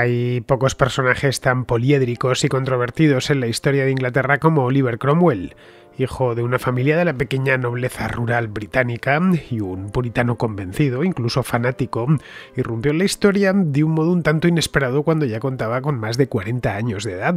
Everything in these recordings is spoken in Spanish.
Hay pocos personajes tan poliédricos y controvertidos en la historia de Inglaterra como Oliver Cromwell, hijo de una familia de la pequeña nobleza rural británica y un puritano convencido, incluso fanático, irrumpió en la historia de un modo un tanto inesperado cuando ya contaba con más de 40 años de edad.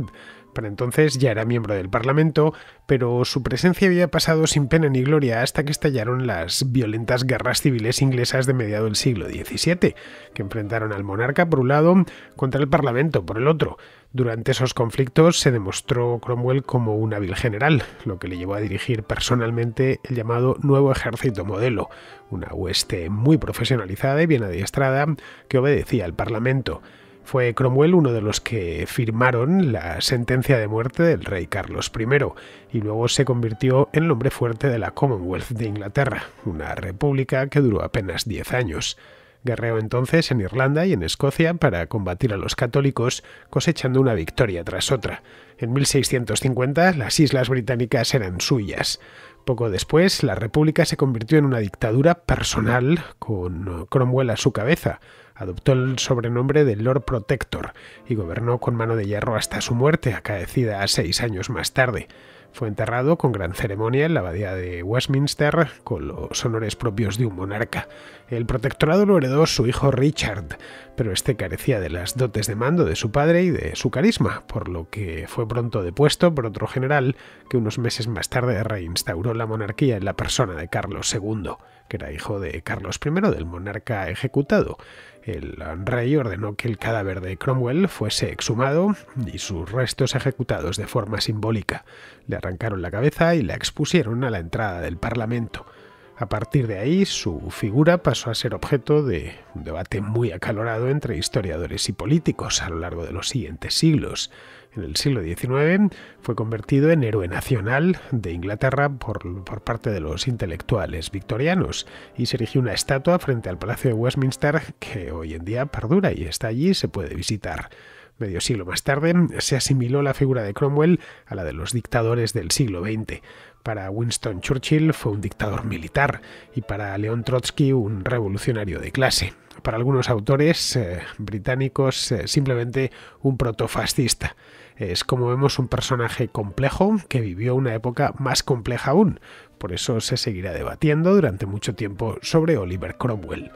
Para entonces ya era miembro del Parlamento, pero su presencia había pasado sin pena ni gloria hasta que estallaron las violentas guerras civiles inglesas de mediado del siglo XVII, que enfrentaron al monarca por un lado contra el Parlamento por el otro. Durante esos conflictos se demostró Cromwell como un hábil general, lo que le llevó a dirigir personalmente el llamado Nuevo Ejército Modelo, una hueste muy profesionalizada y bien adiestrada que obedecía al Parlamento. Fue Cromwell uno de los que firmaron la sentencia de muerte del rey Carlos I y luego se convirtió en el hombre fuerte de la Commonwealth de Inglaterra, una república que duró apenas 10 años. Guerreó entonces en Irlanda y en Escocia para combatir a los católicos, cosechando una victoria tras otra. En 1650 las islas británicas eran suyas. Poco después, la República se convirtió en una dictadura personal, con Cromwell a su cabeza, adoptó el sobrenombre de Lord Protector y gobernó con mano de hierro hasta su muerte, acaecida a seis años más tarde. Fue enterrado con gran ceremonia en la abadía de Westminster con los honores propios de un monarca. El protectorado lo heredó su hijo Richard, pero este carecía de las dotes de mando de su padre y de su carisma, por lo que fue pronto depuesto por otro general que unos meses más tarde reinstauró la monarquía en la persona de Carlos II, que era hijo de Carlos I, del monarca ejecutado. El rey ordenó que el cadáver de Cromwell fuese exhumado y sus restos ejecutados de forma simbólica. Le arrancaron la cabeza y la expusieron a la entrada del Parlamento. A partir de ahí, su figura pasó a ser objeto de un debate muy acalorado entre historiadores y políticos a lo largo de los siguientes siglos en el siglo XIX, fue convertido en héroe nacional de Inglaterra por, parte de los intelectuales victorianos y se erigió una estatua frente al Palacio de Westminster que hoy en día perdura y está allí se puede visitar. Medio siglo más tarde se asimiló la figura de Cromwell a la de los dictadores del siglo XX. Para Winston Churchill fue un dictador militar y para León Trotsky un revolucionario de clase. Para algunos autores eh, británicos eh, simplemente un protofascista. Es como vemos un personaje complejo que vivió una época más compleja aún, por eso se seguirá debatiendo durante mucho tiempo sobre Oliver Cromwell.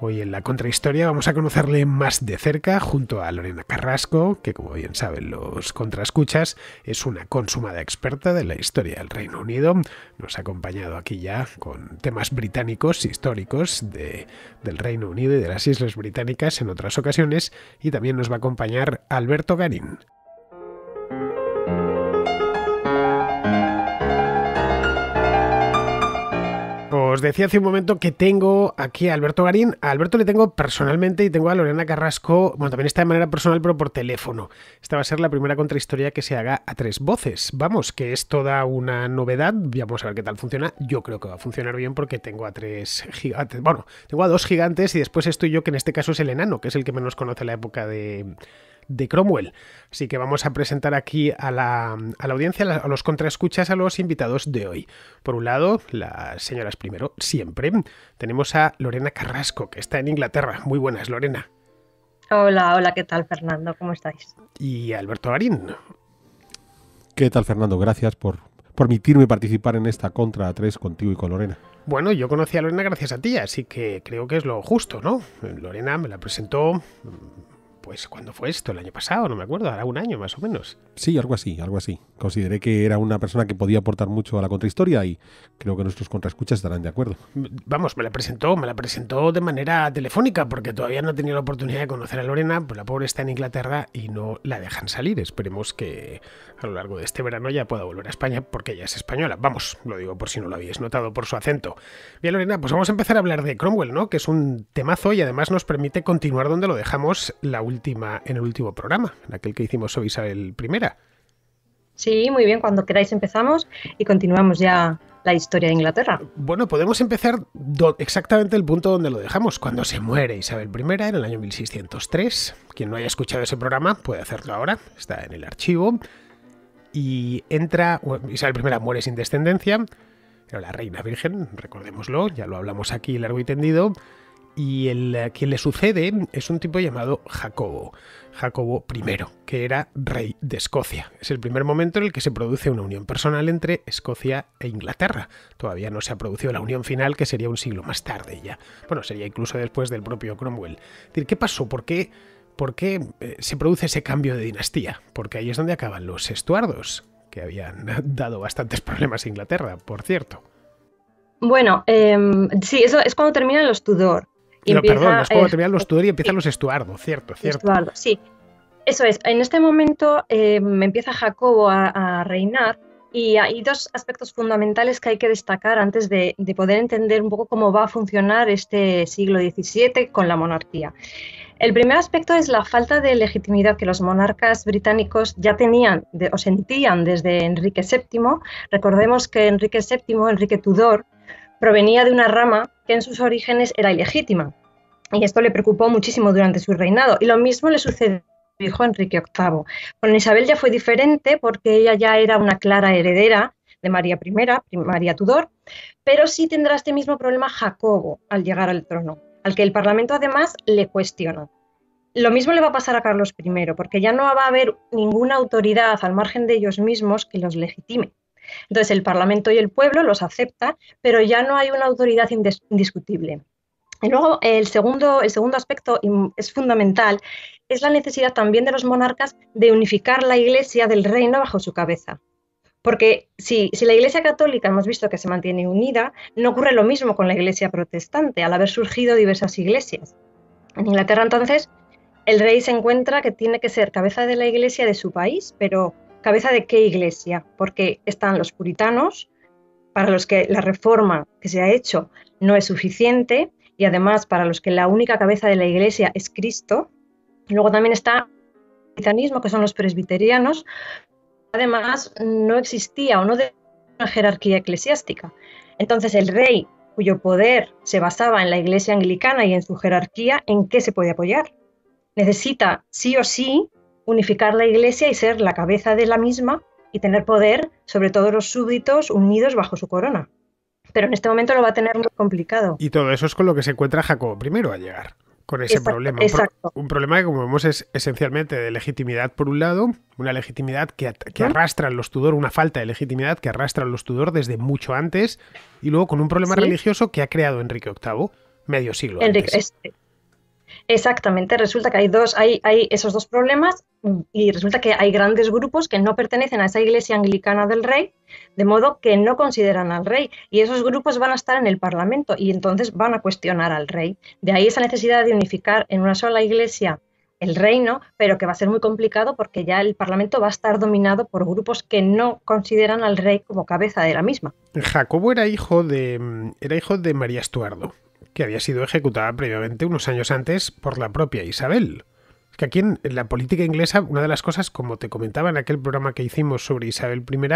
Hoy en la contrahistoria vamos a conocerle más de cerca junto a Lorena Carrasco, que como bien saben los contraescuchas, es una consumada experta de la historia del Reino Unido. Nos ha acompañado aquí ya con temas británicos, históricos del Reino Unido y de las Islas Británicas en otras ocasiones. Y también nos va a acompañar Alberto Garín. os decía hace un momento que tengo aquí a Alberto Garín. A Alberto le tengo personalmente y tengo a Lorena Carrasco. Bueno, también está de manera personal, pero por teléfono. Esta va a ser la primera contrahistoria que se haga a tres voces. Vamos, que es toda una novedad. Vamos a ver qué tal funciona. Yo creo que va a funcionar bien porque tengo a tres gigantes. Bueno, tengo a dos gigantes y después estoy yo, que en este caso es el enano, que es el que menos conoce la época de de Cromwell. Así que vamos a presentar aquí a la, audiencia, a los contraescuchas, a los invitados de hoy. Por un lado, las señoras primero, siempre, tenemos a Lorena Carrasco, que está en Inglaterra. Muy buenas, Lorena. Hola, hola, ¿qué tal, Fernando? ¿Cómo estáis? Y Alberto Arín. ¿Qué tal, Fernando? Gracias por permitirme participar en esta contra tres contigo y con Lorena. Bueno, yo conocí a Lorena gracias a ti, así que creo que es lo justo, ¿no? Lorena me la presentó, pues cuando fue esto, el año pasado, no me acuerdo, hará un año más o menos. Sí, algo así, algo así. Consideré que era una persona que podía aportar mucho a la contrahistoria y creo que nuestros contraescuchas estarán de acuerdo. Vamos, me la presentó, me la presentó de manera telefónica porque todavía no he tenido la oportunidad de conocer a Lorena, pues la pobre está en Inglaterra y no la dejan salir. Esperemos que a lo largo de este verano ya pueda volver a España porque ella es española. Vamos, lo digo por si no lo habéis notado por su acento. Bien, Lorena, pues vamos a empezar a hablar de Cromwell, ¿no? Que es un temazo y además nos permite continuar donde lo dejamos la en el último programa, en aquel que hicimos sobre Isabel I. Sí, muy bien, cuando queráis empezamos y continuamos ya la historia de Inglaterra. Bueno, podemos empezar exactamente el punto donde lo dejamos, cuando se muere Isabel I en el año 1603. Quien no haya escuchado ese programa puede hacerlo ahora, está en el archivo. Y entra, Isabel I muere sin descendencia, pero la reina virgen, recordémoslo, ya lo hablamos aquí largo y tendido, y el, eh, quien le sucede es un tipo llamado Jacobo, Jacobo I, que era rey de Escocia. Es el primer momento en el que se produce una unión personal entre Escocia e Inglaterra. Todavía no se ha producido la unión final, que sería un siglo más tarde ya. Bueno, sería incluso después del propio Cromwell. qué? ¿Por eh, se produce ese cambio de dinastía? Porque ahí es donde acaban los estuardos, que habían dado bastantes problemas a Inglaterra, por cierto. Bueno, em, sí, eso es cuando terminan los Tudor. Y perdón, los eh, los Tudor y empiezan los Estuardo, cierto, cierto. Estuardo, sí. Eso es, en este momento eh, empieza Jacobo a, reinar y hay dos aspectos fundamentales que hay que destacar antes de, poder entender un poco cómo va a funcionar este siglo XVII con la monarquía. El primer aspecto es la falta de legitimidad que los monarcas británicos ya tenían o sentían desde Enrique VII. Recordemos que Enrique VII, Enrique Tudor, provenía de una rama que en sus orígenes era ilegítima. Y esto le preocupó muchísimo durante su reinado. Y lo mismo le sucedió hijo Enrique VIII. Con Isabel ya fue diferente porque ella ya era una clara heredera de María I, María Tudor, pero sí tendrá este mismo problema Jacobo al llegar al trono, al que el Parlamento además le cuestionó. Lo mismo le va a pasar a Carlos I, porque ya no va a haber ninguna autoridad al margen de ellos mismos que los legitime. Entonces el Parlamento y el pueblo los acepta, pero ya no hay una autoridad indiscutible. Y luego el segundo, el segundo aspecto es fundamental, es la necesidad también de los monarcas de unificar la Iglesia del reino bajo su cabeza. Porque si, la Iglesia católica hemos visto que se mantiene unida, no ocurre lo mismo con la Iglesia protestante, al haber surgido diversas iglesias. En Inglaterra entonces, el rey se encuentra que tiene que ser cabeza de la Iglesia de su país, pero cabeza de qué iglesia, porque están los puritanos, para los que la reforma que se ha hecho no es suficiente, y además para los que la única cabeza de la iglesia es Cristo. Luego también está el puritanismo, que son los presbiterianos. Además, no existía o no de una jerarquía eclesiástica. Entonces, el rey cuyo poder se basaba en la iglesia anglicana y en su jerarquía, ¿en qué se puede apoyar? Necesita sí o sí unificar la Iglesia y ser la cabeza de la misma y tener poder sobre todos los súbditos unidos bajo su corona. Pero en este momento lo va a tener muy complicado. Y todo eso es con lo que se encuentra Jacobo I a llegar, con ese problema. Un problema que, como vemos, es esencialmente de legitimidad por un lado, una legitimidad que, arrastra arrastran los Tudor, una falta de legitimidad que arrastran los Tudor desde mucho antes, y luego con un problema religioso que ha creado Enrique VIII medio siglo. antes. Exactamente, resulta que hay dos, hay esos dos problemas y resulta que hay grandes grupos que no pertenecen a esa iglesia anglicana del rey, de modo que no consideran al rey. Y esos grupos van a estar en el Parlamento y entonces van a cuestionar al rey. De ahí esa necesidad de unificar en una sola iglesia el reino, pero que va a ser muy complicado porque ya el Parlamento va a estar dominado por grupos que no consideran al rey como cabeza de la misma. Jacobo era hijo de, era hijo de María Estuardo, que había sido ejecutada previamente unos años antes por la propia Isabel. Es que aquí en la política inglesa, una de las cosas, como te comentaba en aquel programa que hicimos sobre Isabel I,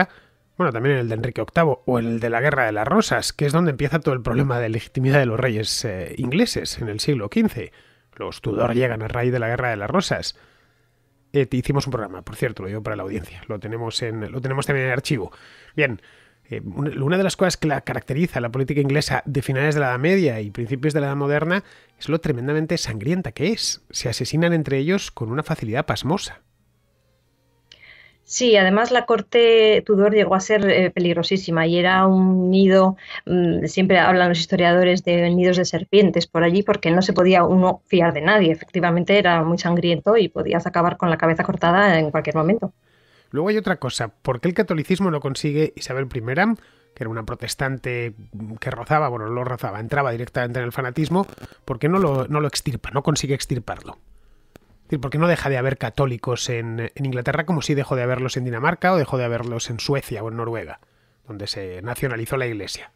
bueno, también en el de Enrique VIII o en el de la Guerra de las Rosas, que es donde empieza todo el problema de legitimidad de los reyes eh, ingleses en el siglo XV. Los Tudor llegan a raíz de la Guerra de las Rosas. Eh, hicimos un programa, por cierto, lo digo para la audiencia. Lo tenemos, en, lo tenemos también en archivo. Bien, eh, una de las cosas que la caracteriza la política inglesa de finales de la Edad Media y principios de la Edad Moderna es lo tremendamente sangrienta que es. Se asesinan entre ellos con una facilidad pasmosa. Sí, además la corte Tudor llegó a ser eh, peligrosísima y era un nido, mm, siempre hablan los historiadores de nidos de serpientes por allí porque no se podía uno fiar de nadie, efectivamente era muy sangriento y podías acabar con la cabeza cortada en cualquier momento. Luego hay otra cosa, ¿por qué el catolicismo no consigue Isabel I, que era una protestante que rozaba, bueno, lo rozaba, entraba directamente en el fanatismo, ¿por qué no lo, no lo extirpa, no consigue extirparlo? ¿Por qué no deja de haber católicos en Inglaterra como si dejó de haberlos en Dinamarca o dejó de haberlos en Suecia o en Noruega, donde se nacionalizó la Iglesia?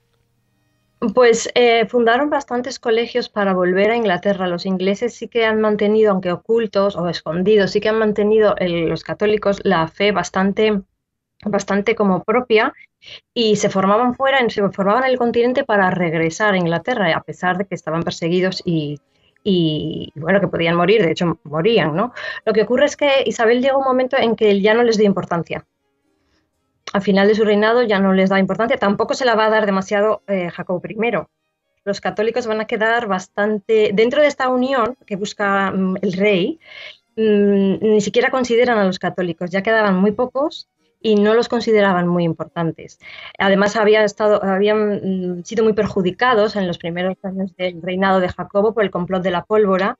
Pues eh, fundaron bastantes colegios para volver a Inglaterra. Los ingleses sí que han mantenido, aunque ocultos o escondidos, sí que han mantenido los católicos la fe bastante, bastante como propia y se formaban fuera, se formaban en el continente para regresar a Inglaterra, a pesar de que estaban perseguidos y, y bueno, que podían morir, de hecho morían, ¿no? Lo que ocurre es que Isabel llega un momento en que ya no les dio importancia al final de su reinado ya no les da importancia, tampoco se la va a dar demasiado eh, Jacobo I. Los católicos van a quedar bastante dentro de esta unión que busca mm, el rey. Mm, ni siquiera consideran a los católicos, ya quedaban muy pocos y no los consideraban muy importantes. Además, estado, habían mm, sido muy perjudicados en los primeros años del reinado de Jacobo por el complot de la pólvora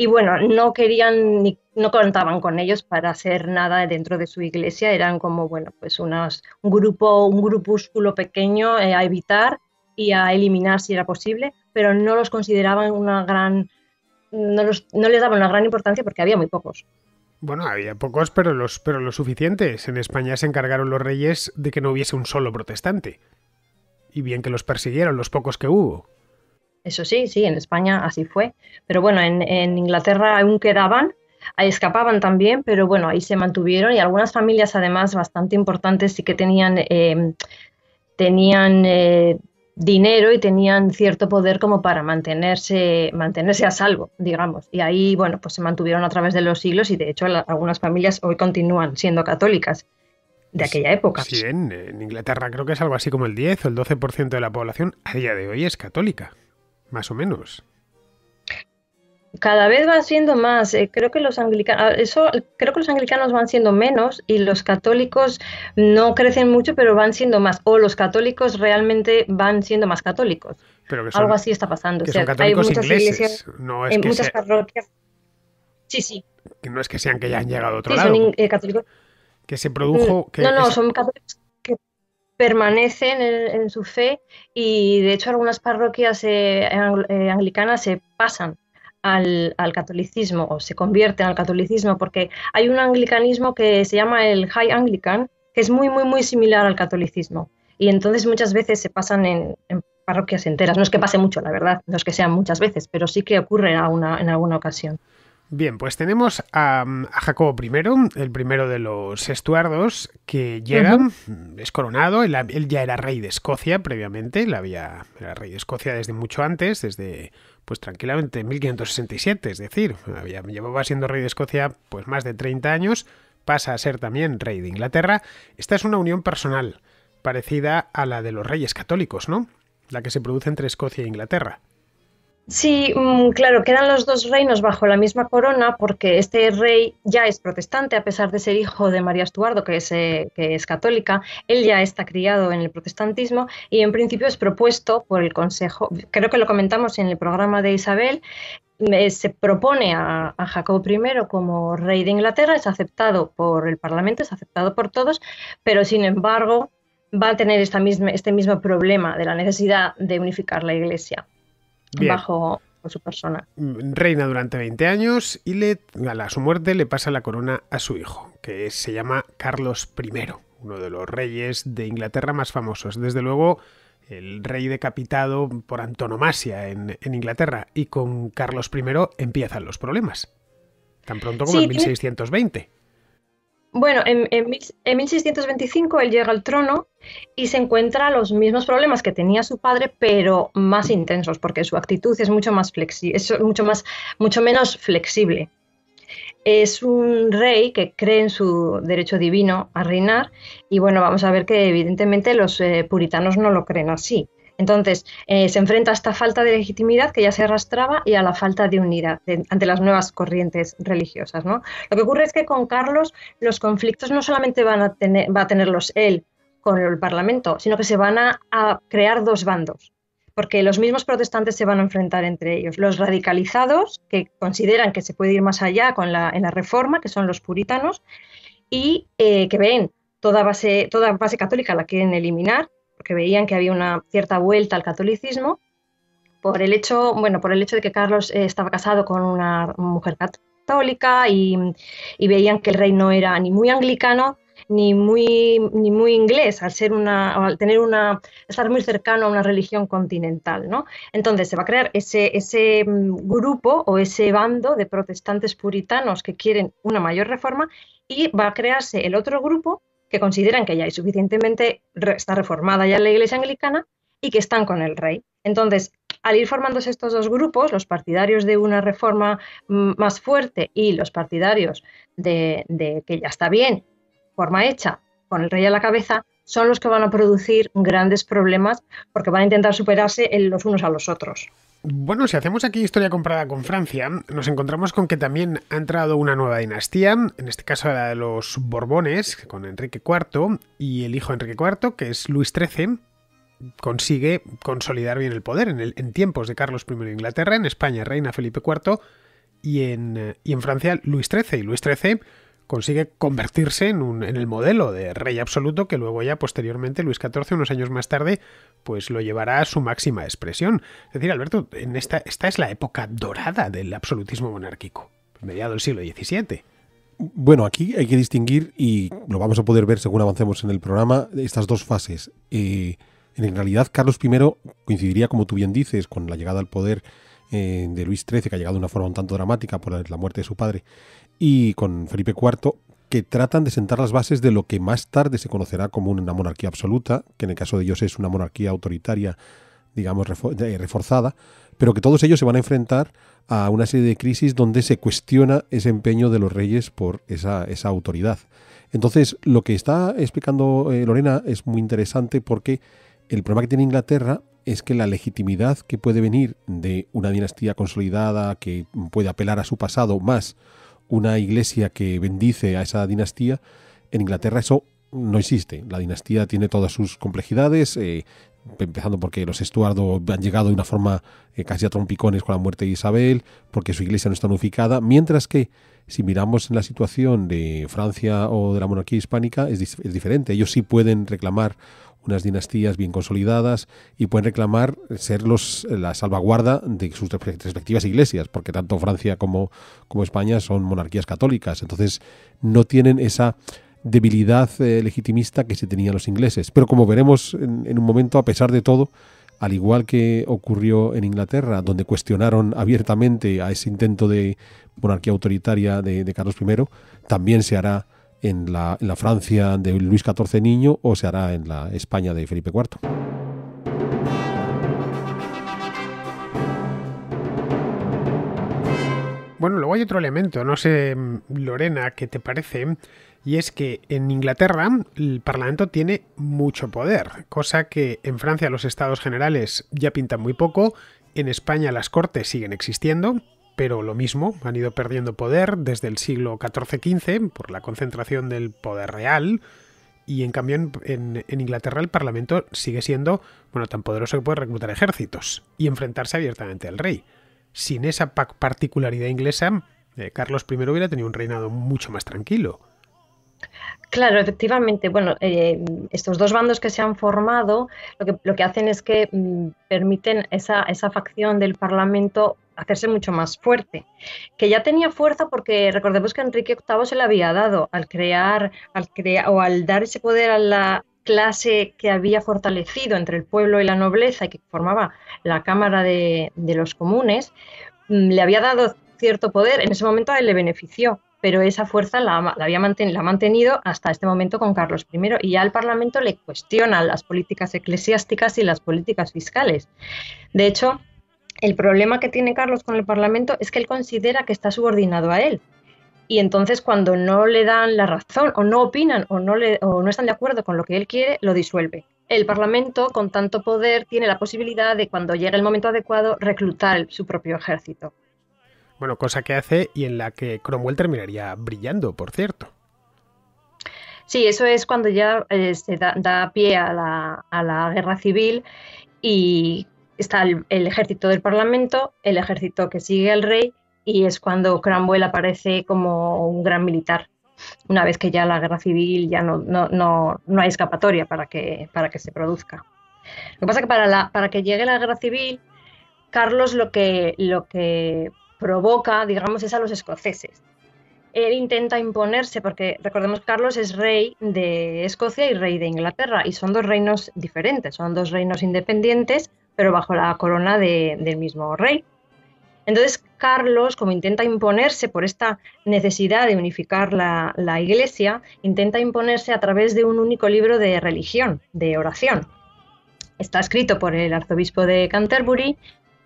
y bueno, no querían ni no contaban con ellos para hacer nada dentro de su iglesia, eran como bueno, pues unas, un grupo, un grupúsculo pequeño eh, a evitar y a eliminar si era posible, pero no los consideraban una gran no, los, no les daban una gran importancia porque había muy pocos. Bueno, había pocos, pero los pero los suficientes. En España se encargaron los reyes de que no hubiese un solo protestante. Y bien que los persiguieron los pocos que hubo. Eso sí, sí, en España así fue. Pero bueno, en, Inglaterra aún quedaban, escapaban también, pero bueno, ahí se mantuvieron y algunas familias además bastante importantes sí que tenían, em, tenían eh, dinero y tenían cierto poder como para mantenerse, mantenerse a salvo, digamos. Y ahí, bueno, pues se mantuvieron a través de los siglos y de hecho algunas familias hoy continúan siendo católicas de aquella época. Sí, en, en Inglaterra creo que es algo así como el 10 o el 12% de la población a día de hoy es católica más o menos. Cada vez va siendo más. Eh, creo que los anglicanos, ah, eso, creo que los anglicanos van siendo menos y los católicos no crecen mucho, pero van siendo más. O los católicos realmente van siendo más católicos. Pero Algo así está pasando. hay muchas Iglesias, no en muchas parroquias. Sí, sí. Que no es que sean que ya han llegado a otro Son, eh, católicos. Que se produjo. Mm. no, no, son católicos permanecen en, su fe y de hecho algunas parroquias eh, eh, anglicanas se pasan al, catolicismo o se convierten al catolicismo porque hay un anglicanismo que se llama el High Anglican que es muy muy muy similar al catolicismo y entonces muchas veces se pasan en, parroquias enteras. No es que pase mucho, la verdad, no es que sean muchas veces, pero sí que ocurre en alguna ocasión. Bien, pues tenemos a, Jacobo I, el primero de los estuardos, que llega, es coronado, él, ya era rey de Escocia previamente, él había, era rey de Escocia desde mucho antes, desde pues tranquilamente 1567, es decir, había, llevaba siendo rey de Escocia pues más de 30 años, pasa a ser también rey de Inglaterra. Esta es una unión personal, parecida a la de los reyes católicos, ¿no? La que se produce entre Escocia e Inglaterra. Sí, mm, claro, quedan los dos reinos bajo la misma corona porque este rey ya es protestante, a pesar de ser hijo de María Estuardo, que es, eh, que es católica, él ya está criado en el protestantismo y en principio es propuesto por el Consejo, creo que lo comentamos en el programa de Isabel, eh, se propone a, Jacobo I como rey de Inglaterra, es aceptado por el Parlamento, es aceptado por todos, pero sin embargo va a tener esta este mismo problema de la necesidad de unificar la Iglesia bajo su persona. Reina durante 20 años y a su muerte le pasa la corona a su hijo, que se llama Carlos I, uno de los reyes de Inglaterra más famosos. Desde luego, el rey decapitado por antonomasia en, Inglaterra. Y con Carlos I empiezan los problemas. Tan pronto como en 1620. Bueno, en, 1625 él llega al trono y se encuentra los mismos problemas que tenía su padre, pero más intensos, porque su actitud es mucho más flexible. es mucho más, mucho menos flexible. Es un rey que cree en su derecho divino a reinar y bueno, vamos a ver que evidentemente los eh, puritanos no lo creen así. Entonces, eh, se enfrenta a esta falta de legitimidad que ya se arrastraba y a la falta de unidad ante las nuevas corrientes religiosas. Lo que ocurre es que con Carlos los conflictos no solamente van a tener, va a tenerlos él con el Parlamento, sino que se van a, crear dos bandos porque los mismos protestantes se van a enfrentar entre ellos. Los radicalizados, que consideran que se puede ir más allá con la, en la reforma, que son los puritanos, y eh, que ven toda base, toda base católica la quieren eliminar, porque veían que había una cierta vuelta al catolicismo por el hecho, bueno, por el hecho de que Carlos eh, estaba casado con una mujer católica y, y, veían que el rey no era ni muy anglicano ni muy ni muy inglés al ser una al tener una estar muy cercano a una religión continental, ¿no? Entonces se va a crear ese ese mm, grupo o ese bando de protestantes puritanos que quieren una mayor reforma y va a crearse el otro grupo que consideran que ya hay suficientemente, está reformada ya la Iglesia Anglicana y que están con el rey. Entonces, al ir formándose estos dos grupos, los partidarios de una reforma mm, más fuerte y los partidarios de, de que ya está bien, forma hecha, con el rey a la cabeza, son los que van a producir grandes problemas porque van a intentar superarse los unos a los otros. Bueno, si hacemos aquí historia comparada con Francia, nos encontramos con que también ha entrado una nueva dinastía, en este caso la de los Borbones, con Enrique IV, y el hijo Enrique IV, que es Luis XIII, consigue consolidar bien el poder en, tiempos de Carlos I de Inglaterra, en España reina Felipe IV, y en, eh, y en Francia Luis XIII. Y Luis XIII consigue convertirse en, un, en, el modelo de rey absoluto que luego ya posteriormente Luis XIV, unos años más tarde, pues lo llevará a su máxima expresión. Es decir, Alberto, en esta, esta es la época dorada del absolutismo monárquico, mediado del siglo XVII. Bueno, aquí hay que distinguir, y lo vamos a poder ver según avancemos en el programa, estas dos fases. Eh, en realidad, Carlos I coincidiría, como tú bien dices, con la llegada al poder eh, de Luis XIII, que ha llegado de una forma un tanto dramática por la muerte de su padre, y con Felipe IV que tratan de sentar las bases de lo que más tarde se conocerá como una monarquía absoluta, que en el caso de ellos es una monarquía autoritaria, digamos, eh, reforzada, pero que todos ellos se van a enfrentar a una serie de crisis donde se cuestiona ese empeño de los reyes por esa, autoridad. Entonces, lo que está explicando eh, Lorena es muy interesante porque el problema que tiene Inglaterra es que la legitimidad que puede venir de una dinastía consolidada que puede apelar a su pasado más una iglesia que bendice a esa dinastía, en Inglaterra eso no existe. La dinastía tiene todas sus complejidades, eh, empezando porque los Estuardo han llegado de una forma eh, casi a trompicones con la muerte de Isabel, porque su iglesia no está unificada, mientras que si miramos en la situación de Francia o de la monarquía hispánica es diferente. Ellos sí pueden reclamar unas dinastías bien consolidadas y pueden reclamar ser la salvaguarda de sus respectivas iglesias, porque tanto Francia como, como España son monarquías católicas, entonces no tienen esa debilidad eh, legitimista que se tenían los ingleses. Pero como veremos en, un momento, a pesar de todo, al igual que ocurrió en Inglaterra, donde cuestionaron abiertamente a ese intento de monarquía autoritaria de, de Carlos I, también se hará en la, Francia de Luis XIV niño o se hará en la España de Felipe IV. Bueno, luego hay otro elemento, no sé, mm, Lorena, ¿qué te parece? Y es que en Inglaterra el Parlamento tiene mucho poder, cosa que en Francia los estados generales ya pintan muy poco, en España las cortes siguen existiendo, pero lo mismo, han ido perdiendo poder desde el siglo XIV-XV por la concentración del poder real, y en cambio en, Inglaterra el Parlamento sigue siendo, bueno, tan poderoso que puede reclutar ejércitos y enfrentarse abiertamente al rey. Sin esa particularidad inglesa, eh, Carlos I hubiera tenido un reinado mucho más tranquilo. Claro, efectivamente. Bueno, eh, estos dos bandos que se han formado lo que, hacen es que mm, permiten esa, esa facción del Parlamento hacerse mucho más fuerte, que ya tenía fuerza porque recordemos que Enrique VIII se la había dado al crear, al o al dar ese poder a la clase que había fortalecido entre el pueblo y la nobleza y que formaba la Cámara de, los Comunes, mm, le había dado cierto poder, en ese momento a él le benefició, pero esa fuerza la, había la ha mantenido hasta este momento con Carlos I y ya el Parlamento le cuestiona las políticas eclesiásticas y las políticas fiscales. De hecho, el problema que tiene Carlos con el Parlamento es que él considera que está subordinado a él. Y entonces cuando no le dan la razón o no opinan o no, están de acuerdo con lo que él quiere, lo disuelve. El Parlamento, con tanto poder, tiene la posibilidad de, cuando llega el momento adecuado, reclutar su propio ejército. Bueno, cosa que hace y en la que Cromwell terminaría brillando, por cierto. Sí, eso es cuando ya eh, se da, pie a la, a la guerra civil y está el, ejército del Parlamento, el ejército que sigue al rey, y es cuando Cranwell aparece como un gran militar, una vez que ya la guerra civil ya no, no, hay escapatoria para que, para que se produzca. Lo que pasa es que para, la, para que llegue la guerra civil, Carlos lo que, lo que provoca, digamos, es a los escoceses. Él intenta imponerse, porque recordemos que Carlos es rey de Escocia y rey de Inglaterra, y son dos reinos diferentes, son dos reinos independientes pero bajo la corona del mismo rey. Entonces Carlos, como intenta imponerse por esta necesidad de unificar la, Iglesia, intenta imponerse a través de un único libro de religión, de oración. Está escrito por el arzobispo de Canterbury,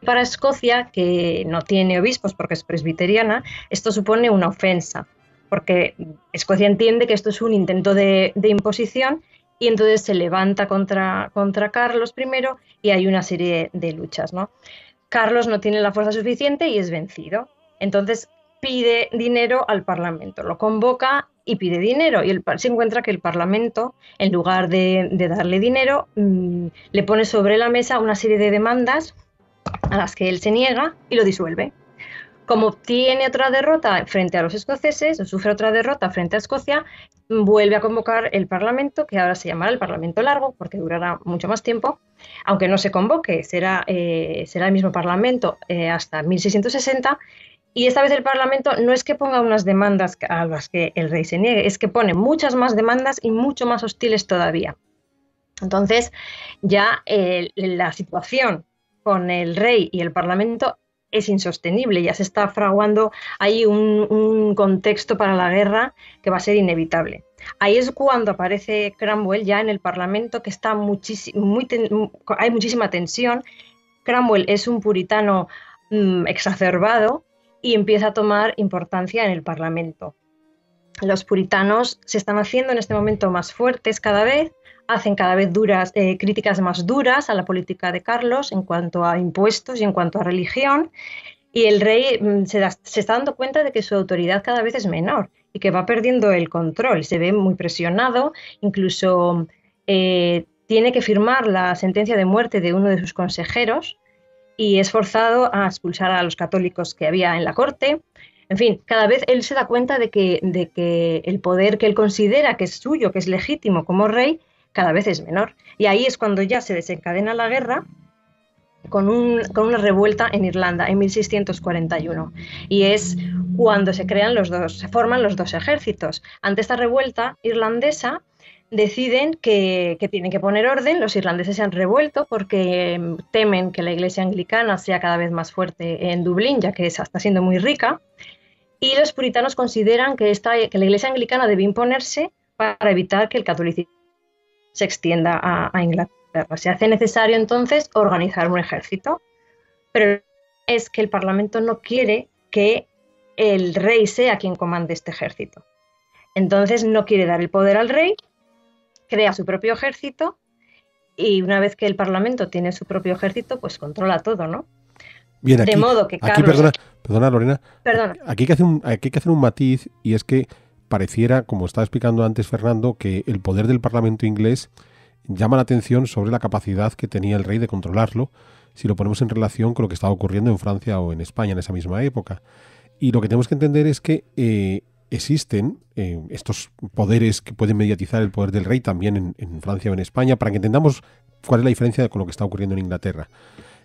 para Escocia, que no tiene obispos porque es presbiteriana, esto supone una ofensa, porque Escocia entiende que esto es un intento de, de imposición y entonces se levanta contra, contra Carlos primero y hay una serie de, luchas, ¿no? Carlos no tiene la fuerza suficiente y es vencido. Entonces pide dinero al Parlamento, lo convoca y pide dinero. Y se encuentra que el Parlamento, en lugar de, darle dinero, mm, le pone sobre la mesa una serie de demandas a las que él se niega y lo disuelve como tiene otra derrota frente a los escoceses, o sufre otra derrota frente a Escocia, vuelve a convocar el Parlamento, que ahora se llamará el Parlamento Largo, porque durará mucho más tiempo, aunque no se convoque, será, eh, será el mismo Parlamento eh, hasta 1660. Y esta vez el Parlamento no es que ponga unas demandas a las que el rey se niegue, es que pone muchas más demandas y mucho más hostiles todavía. Entonces, ya eh, la situación con el rey y el Parlamento es insostenible. Ya se está fraguando ahí un, contexto para la guerra que va a ser inevitable. Ahí es cuando aparece Cromwell ya en el Parlamento, que está hay muchísima tensión. Cromwell es un puritano mm, exacerbado y empieza a tomar importancia en el Parlamento. Los puritanos se están haciendo en este momento más fuertes cada vez hacen cada vez duras, eh, críticas más duras a la política de Carlos en cuanto a impuestos y en cuanto a religión. Y el rey mm, se, se está dando cuenta de que su autoridad cada vez es menor y que va perdiendo el control. Se ve muy presionado, incluso eh, tiene que firmar la sentencia de muerte de uno de sus consejeros y es forzado a expulsar a los católicos que había en la corte. En fin, cada vez él se da cuenta de que, de que el poder que él considera que es suyo, que es legítimo como rey, cada vez es menor. Y ahí es cuando ya se desencadena la guerra con, con, una revuelta en Irlanda en 1641. Y es cuando se crean los dos, se forman los dos ejércitos. Ante esta revuelta irlandesa deciden que, tienen que poner orden, los irlandeses se han revuelto porque em, temen que la iglesia anglicana sea cada vez más fuerte en Dublín, ya que esa está siendo muy rica, y los puritanos consideran que, esta, que la iglesia anglicana debe imponerse para evitar que el catolicismo se extienda a, Inglaterra. Se hace necesario entonces organizar un ejército, pero es que el Parlamento no quiere que el rey sea quien comande este ejército. Entonces no quiere dar el poder al rey, crea su propio ejército y una vez que el Parlamento tiene su propio ejército, pues controla todo, ¿no? de modo que Carlos... perdona, Lorena. Perdona. aquí hay que hacer un matiz y es que pareciera, como estaba explicando antes Fernando, que el poder del Parlamento inglés llama la atención sobre la capacidad que tenía el rey de controlarlo, si lo ponemos en relación con lo que estaba ocurriendo en Francia o en España en esa misma época. Y lo que tenemos que entender es que eh, existen eh, estos poderes que pueden mediatizar el poder del rey también en, en Francia o en España, para que entendamos cuál es la diferencia con lo que está ocurriendo en Inglaterra.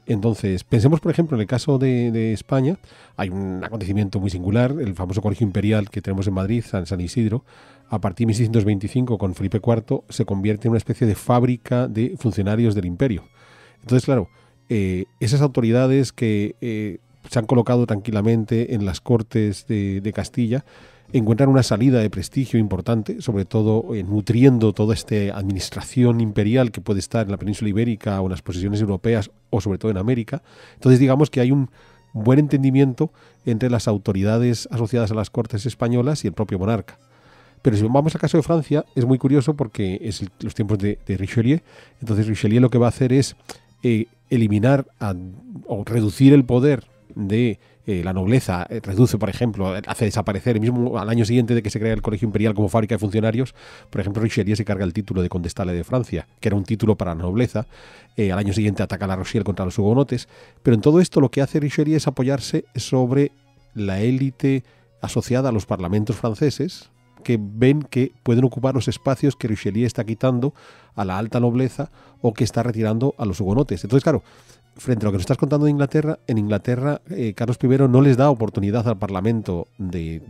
Entonces, pensemos, por ejemplo, en el caso de, España, hay un acontecimiento muy singular, el famoso colegio imperial que tenemos en Madrid, San, San Isidro, a partir de 1625, con Felipe IV, se convierte en una especie de fábrica de funcionarios del imperio. Entonces, claro, eh, esas autoridades que eh, se han colocado tranquilamente en las cortes de Castilla, encuentran una salida de prestigio importante, sobre todo eh, nutriendo toda esta administración imperial que puede estar en la península ibérica o en las posiciones europeas o sobre todo en América. Entonces digamos que hay un buen entendimiento entre las autoridades asociadas a las cortes españolas y el propio monarca. Pero si vamos al caso de Francia, es muy curioso porque es los tiempos de, Richelieu. Entonces Richelieu lo que va a hacer es eh, eliminar o reducir el poder de eh, la nobleza eh, reduce, por ejemplo, hace desaparecer, el mismo al año siguiente de que se crea el Colegio Imperial como fábrica de funcionarios, por ejemplo, Richelieu se carga el título de condestable de Francia, que era un título para la nobleza, eh, al año siguiente ataca a la Rochelle contra los hugonotes, pero en todo esto lo que hace Richelieu es apoyarse sobre la élite asociada a los parlamentos franceses, que ven que pueden ocupar los espacios que Richelieu está quitando a la alta nobleza o que está retirando a los hugonotes. Entonces, claro, frente a lo que nos estás contando de Inglaterra, en Inglaterra eh, Carlos I no les da oportunidad al Parlamento de,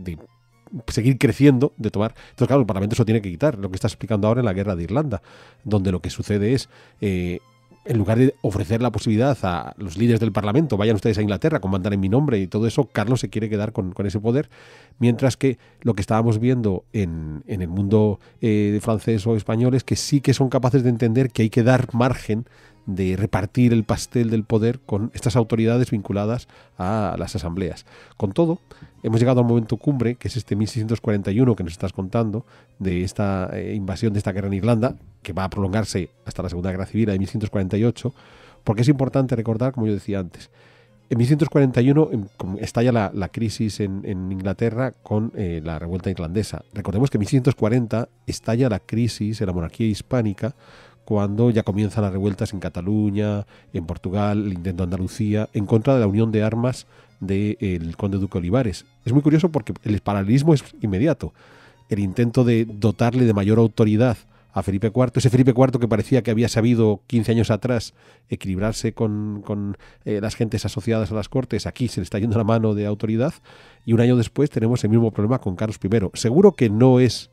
seguir creciendo, de tomar. Entonces, claro, el Parlamento eso tiene que quitar, lo que estás explicando ahora en la guerra de Irlanda, donde lo que sucede es. Eh, en lugar de ofrecer la posibilidad a los líderes del Parlamento, vayan ustedes a Inglaterra, comandan en mi nombre y todo eso, Carlos se quiere quedar con, ese poder, mientras que lo que estábamos viendo en, el mundo eh, francés o español es que sí que son capaces de entender que hay que dar margen de repartir el pastel del poder con estas autoridades vinculadas a las asambleas. Con todo, hemos llegado al momento cumbre, que es este 1641 que nos estás contando, de esta eh, invasión, de esta guerra en Irlanda, que va a prolongarse hasta la Segunda Guerra Civil de 1648, porque es importante recordar, como yo decía antes, en 1641 estalla la, crisis en, Inglaterra con eh, la revuelta irlandesa. Recordemos que en 1640 estalla la crisis en la monarquía hispánica cuando ya comienzan las revueltas en Cataluña, en Portugal, el intento de Andalucía, en contra de la unión de armas del conde Duque Olivares. Es muy curioso porque el paralelismo es inmediato. El intento de dotarle de mayor autoridad a Felipe IV, ese Felipe IV que parecía que había sabido 15 años atrás equilibrarse con, eh, las gentes asociadas a las cortes, aquí se le está yendo la mano de autoridad y un año después tenemos el mismo problema con Carlos I. Seguro que no es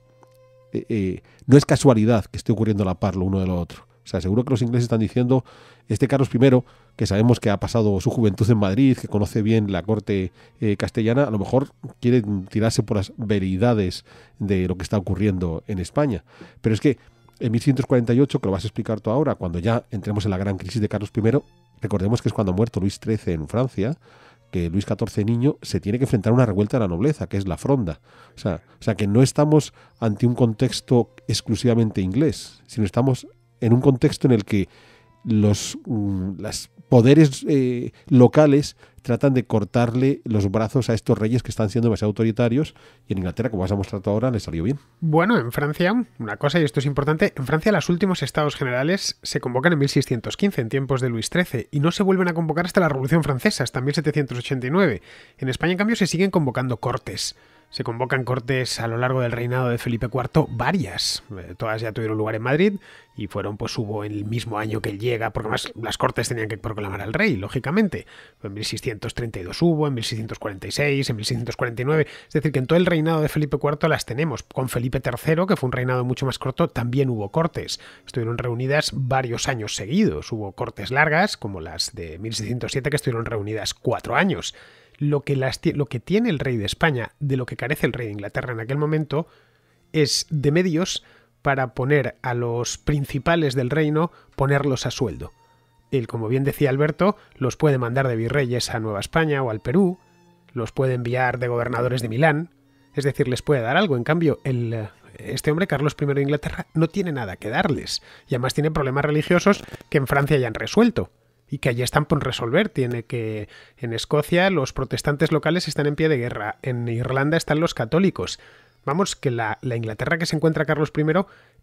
eh, eh, no es casualidad que esté ocurriendo a la par lo uno de lo otro. O sea, seguro que los ingleses están diciendo, este Carlos I, que sabemos que ha pasado su juventud en Madrid, que conoce bien la corte eh, castellana, a lo mejor quiere tirarse por las veridades de lo que está ocurriendo en España. Pero es que en 1148, que lo vas a explicar tú ahora, cuando ya entremos en la gran crisis de Carlos I, recordemos que es cuando ha muerto Luis XIII en Francia, que Luis XIV niño se tiene que enfrentar a una revuelta de la nobleza, que es la fronda. O sea, o sea que no estamos ante un contexto exclusivamente inglés, sino estamos en un contexto en el que los poderes eh, locales tratan de cortarle los brazos a estos reyes que están siendo demasiado autoritarios y en Inglaterra, como vas a mostrar ahora, le salió bien. Bueno, en Francia, una cosa, y esto es importante, en Francia los últimos estados generales se convocan en 1615, en tiempos de Luis XIII, y no se vuelven a convocar hasta la Revolución Francesa, hasta 1789. En España, en cambio, se siguen convocando cortes. Se convocan cortes a lo largo del reinado de Felipe IV, varias. Eh, todas ya tuvieron lugar en Madrid y fueron, pues hubo el mismo año que él llega, porque más las cortes tenían que proclamar al rey, lógicamente. En 1632 hubo, en 1646, en 1649. Es decir, que en todo el reinado de Felipe IV las tenemos. Con Felipe III, que fue un reinado mucho más corto, también hubo cortes. Estuvieron reunidas varios años seguidos. Hubo cortes largas, como las de 1607, que estuvieron reunidas cuatro años lo que, tiene el rey de España, de lo que carece el rey de Inglaterra en aquel momento, es de medios para poner a los principales del reino, ponerlos a sueldo. Él, como bien decía Alberto, los puede mandar de virreyes a Nueva España o al Perú, los puede enviar de gobernadores de Milán, es decir, les puede dar algo. En cambio, este hombre, Carlos I de Inglaterra, no tiene nada que darles. Y además tiene problemas religiosos que en Francia ya han resuelto y que allí están por resolver. Tiene que en Escocia los protestantes locales están en pie de guerra, en Irlanda están los católicos. Vamos, que la, Inglaterra que se encuentra Carlos I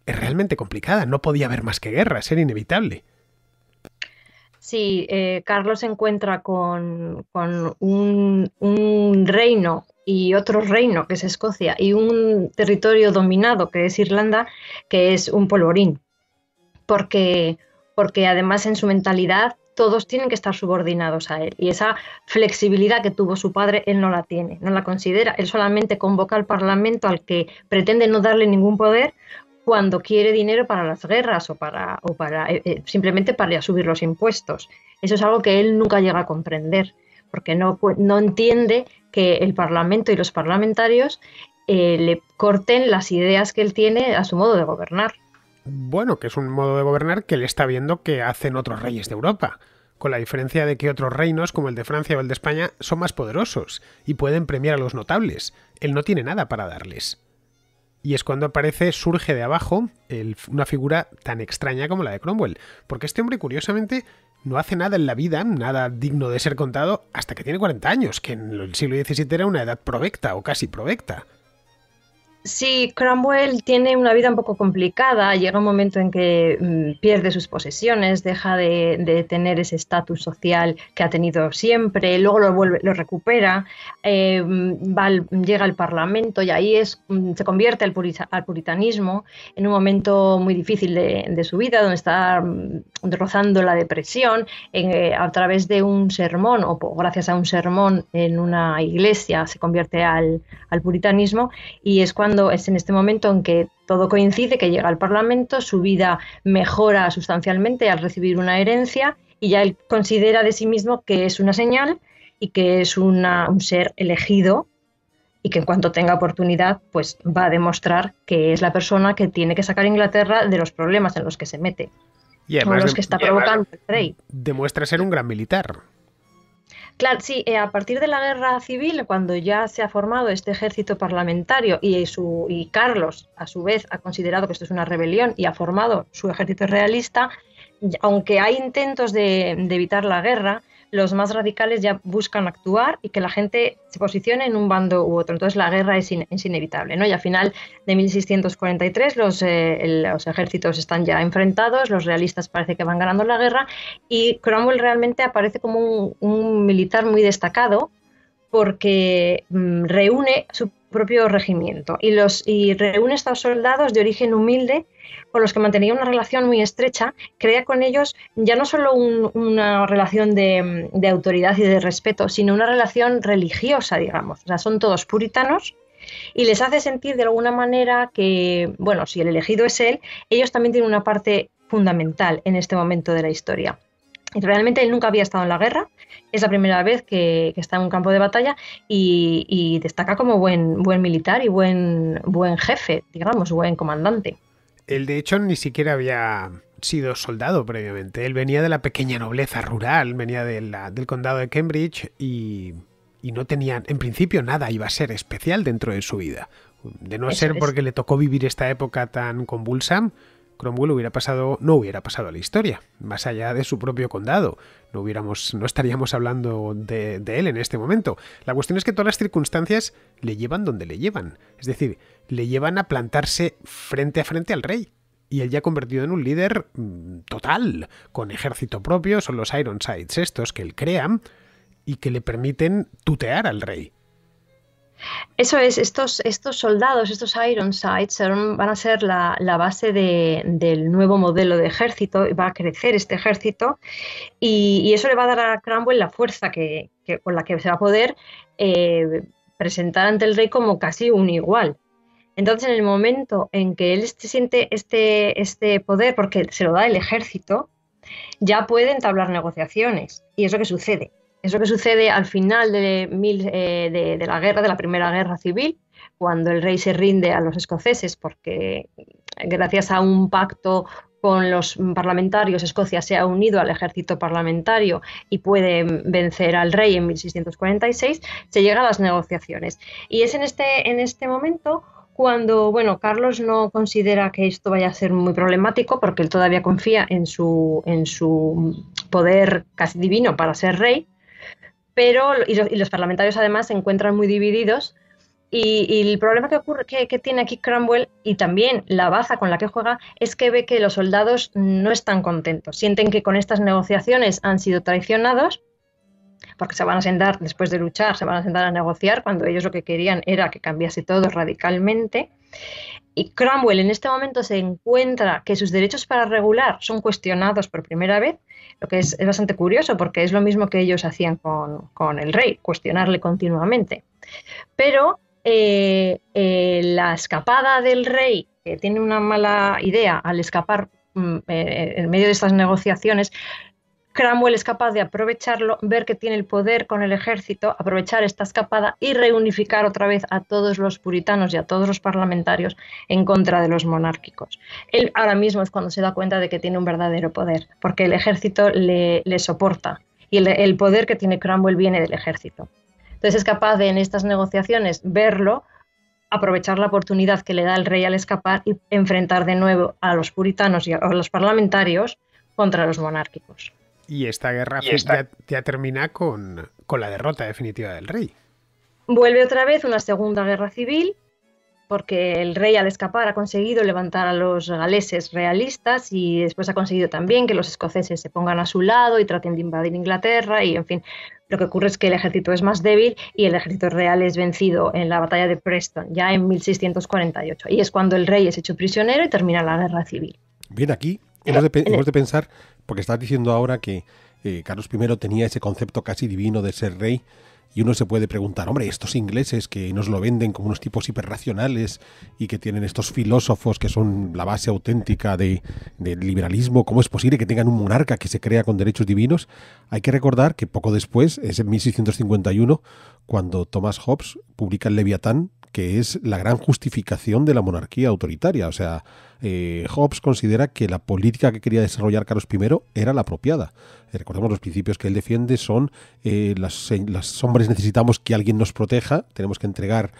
es realmente complicada, no podía haber más que guerra. era inevitable. Sí, eh, Carlos se encuentra con, con un, reino y otro reino, que es Escocia, y un territorio dominado, que es Irlanda, que es un polvorín. Porque, porque además en su mentalidad todos tienen que estar subordinados a él. Y esa flexibilidad que tuvo su padre, él no la tiene, no la considera. Él solamente convoca al Parlamento al que pretende no darle ningún poder cuando quiere dinero para las guerras o para, o para eh, eh, simplemente para subir los impuestos. Eso es algo que él nunca llega a comprender, porque no, no entiende que el Parlamento y los parlamentarios eh, le corten las ideas que él tiene a su modo de gobernar bueno, que es un modo de gobernar que le está viendo que hacen otros reyes de Europa, con la diferencia de que otros reinos, como el de Francia o el de España, son más poderosos y pueden premiar a los notables. Él no tiene nada para darles. Y es cuando aparece, surge de abajo, una figura tan extraña como la de Cromwell, porque este hombre, curiosamente, no hace nada en la vida, nada digno de ser contado, hasta que tiene 40 años, que en el siglo XVII era una edad provecta o casi provecta. Sí, Cromwell tiene una vida un poco complicada. Llega un momento en que mm, pierde sus posesiones, deja de, tener ese estatus social que ha tenido siempre, luego lo, lo recupera, eh, mm, llega al Parlamento y ahí es, mm, se convierte al, puritanismo en un momento muy difícil de, su vida, donde está rozando la depresión eh, a través de un sermón o gracias a un sermón en una iglesia se convierte al puritanismo y es cuando es en este momento en que todo coincide, que llega al Parlamento, su vida mejora sustancialmente al recibir una herencia y ya él considera de sí mismo que es una señal y que es un ser elegido y que en cuanto tenga oportunidad, pues va a demostrar que es la persona que tiene que sacar a Inglaterra de los problemas en los que se mete, y los que está provocando el rey. Demuestra ser un gran militar. Claro, sí, eh, a partir de la guerra civil, cuando ya se ha formado este ejército parlamentario y, y Carlos, a su vez, ha considerado que esto es una rebelión y ha formado su ejército realista, aunque hay intentos de evitar la guerra, los más radicales ya buscan actuar y que la gente se posicione en un bando u otro. Entonces la guerra es, es inevitable. ¿no? Y al final de 1643 los, eh, los ejércitos están ya enfrentados, los realistas parece que van ganando la guerra y Cromwell realmente aparece como un, militar muy destacado porque mm, reúne su propio regimiento y, los, y reúne estos soldados de origen humilde con los que mantenía una relación muy estrecha, crea con ellos ya no solo una relación de, autoridad y de respeto, sino una relación religiosa, digamos. son todos puritanos y les hace sentir de alguna manera que, bueno, si el elegido es él, ellos también tienen una parte fundamental en este momento de la historia. Realmente él nunca había estado en la guerra, es la primera vez que, está en un campo de batalla y, destaca como buen, militar y buen, jefe, digamos, buen comandante. Él de hecho ni siquiera había sido soldado previamente, él venía de la pequeña nobleza rural, venía del condado de Cambridge y, no tenía, en principio nada iba a ser especial dentro de su vida. De no ser porque le tocó vivir esta época tan convulsa, Cromwell hubiera pasado, no hubiera pasado a la historia, más allá de su propio condado. No, hubiéramos, no estaríamos hablando de, él en este momento. La cuestión es que todas las circunstancias le llevan donde le llevan. Es decir, le llevan a plantarse frente a frente al rey, y él ya convertido en un líder mm, total, con ejército propio, son los Ironsides estos que él crea y que le permiten tutear al rey. Eso es, estos, estos soldados, estos Ironsides, van a ser la, base del nuevo modelo de ejército, va a crecer este ejército y, eso le va a dar a Cromwell la fuerza que, con la que se va a poder eh, presentar ante el rey como casi un igual. Entonces, en el momento en que él este, siente este, este poder, porque se lo da el ejército, ya puede entablar negociaciones. Y es lo que sucede. Eso que sucede al final eh, de, de, la guerra, de la Primera Guerra Civil, cuando el rey se rinde a los escoceses porque gracias a un pacto con los parlamentarios, Escocia se ha unido al ejército parlamentario y puede vencer al rey en 1646, se llegan a las negociaciones. Y es en este, en este momento cuando, bueno, Carlos no considera que esto vaya a ser muy problemático porque él todavía confía en su, en su poder casi divino para ser rey, pero y los, parlamentarios además se encuentran muy divididos. Y, el problema que ocurre que, tiene aquí Cromwell y también la baza con la que juega es que ve que los soldados no están contentos, sienten que con estas negociaciones han sido traicionados porque se van a sentar después de luchar, se van a sentar a negociar cuando ellos lo que querían era que cambiase todo radicalmente. Y Cromwell en este momento se encuentra que sus derechos para regular son cuestionados por primera vez lo que es, bastante curioso porque es lo mismo que ellos hacían con, el rey, cuestionarle continuamente. Pero eh, eh, la escapada del rey, que tiene una mala idea al escapar mm, eh, en medio de estas negociaciones, Cromwell es capaz de aprovecharlo, ver que tiene el poder con el ejército, aprovechar esta escapada y reunificar otra vez a todos los puritanos y a todos los parlamentarios en contra de los monárquicos. Él ahora mismo es cuando se da cuenta de que tiene un verdadero poder, porque el ejército le, soporta y el, el poder que tiene Cromwell viene del ejército. Entonces es capaz de en estas negociaciones verlo, aprovechar la oportunidad que le da el rey al escapar y enfrentar de nuevo a los puritanos y a los parlamentarios contra los monárquicos. Y esta guerra Ya, termina con, con la derrota definitiva del rey. Vuelve otra vez una segunda guerra civil, porque el rey al escapar ha conseguido levantar a los galeses realistas y después ha conseguido también que los escoceses se pongan a su lado y traten de invadir Inglaterra y en fin, lo que ocurre es que el ejército es más débil y el ejército real es vencido en la batalla de Preston ya en 1648 y es cuando el rey es hecho prisionero y termina la guerra civil. Bien aquí, hemos, de, pensar, porque estás diciendo ahora que eh, Carlos I tenía ese concepto casi divino de ser rey. Y uno se puede preguntar, hombre, estos ingleses que nos lo venden como unos tipos hiperracionales y que tienen estos filósofos que son la base auténtica del liberalismo, ¿cómo es posible que tengan un monarca que se crea con derechos divinos? Hay que recordar que poco después, es en 1651, cuando Thomas Hobbes publica el Leviatán, que es la gran justificación de la monarquía autoritaria. O sea, eh, Hobbes considera que la política que quería desarrollar Carlos I era la apropiada. Eh, recordemos los principios que él defiende son eh, las, hombres necesitamos que alguien nos proteja, tenemos que entregar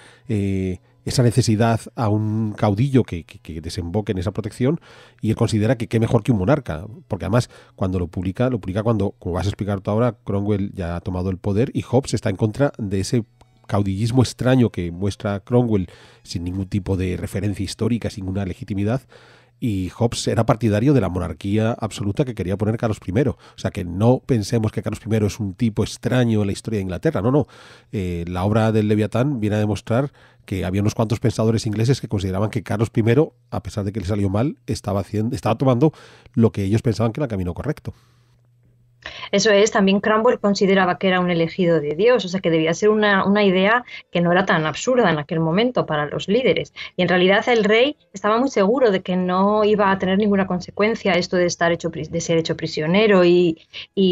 esa necesidad a un caudillo que, que, desemboque en esa protección y él considera que qué mejor que un monarca, porque además cuando lo publica, lo publica cuando, como vas a explicar tú ahora, Cromwell ya ha tomado el poder y Hobbes está en contra de ese caudillismo extraño que muestra Cromwell sin ningún tipo de referencia histórica, sin ninguna legitimidad, y Hobbes era partidario de la monarquía absoluta que quería poner Carlos I. O sea que no pensemos que Carlos I es un tipo extraño en la historia de Inglaterra, no, no. Eh, la obra del Leviatán viene a demostrar que había unos cuantos pensadores ingleses que consideraban que Carlos I, a pesar de que le salió mal, estaba, haciendo, estaba tomando lo que ellos pensaban que era el camino correcto. Eso es, también Cranwell consideraba que era un elegido de Dios, o sea que debía ser una, una, idea que no era tan absurda en aquel momento para los líderes. Y en realidad el rey estaba muy seguro de que no iba a tener ninguna consecuencia esto de, estar hecho, de ser hecho prisionero y,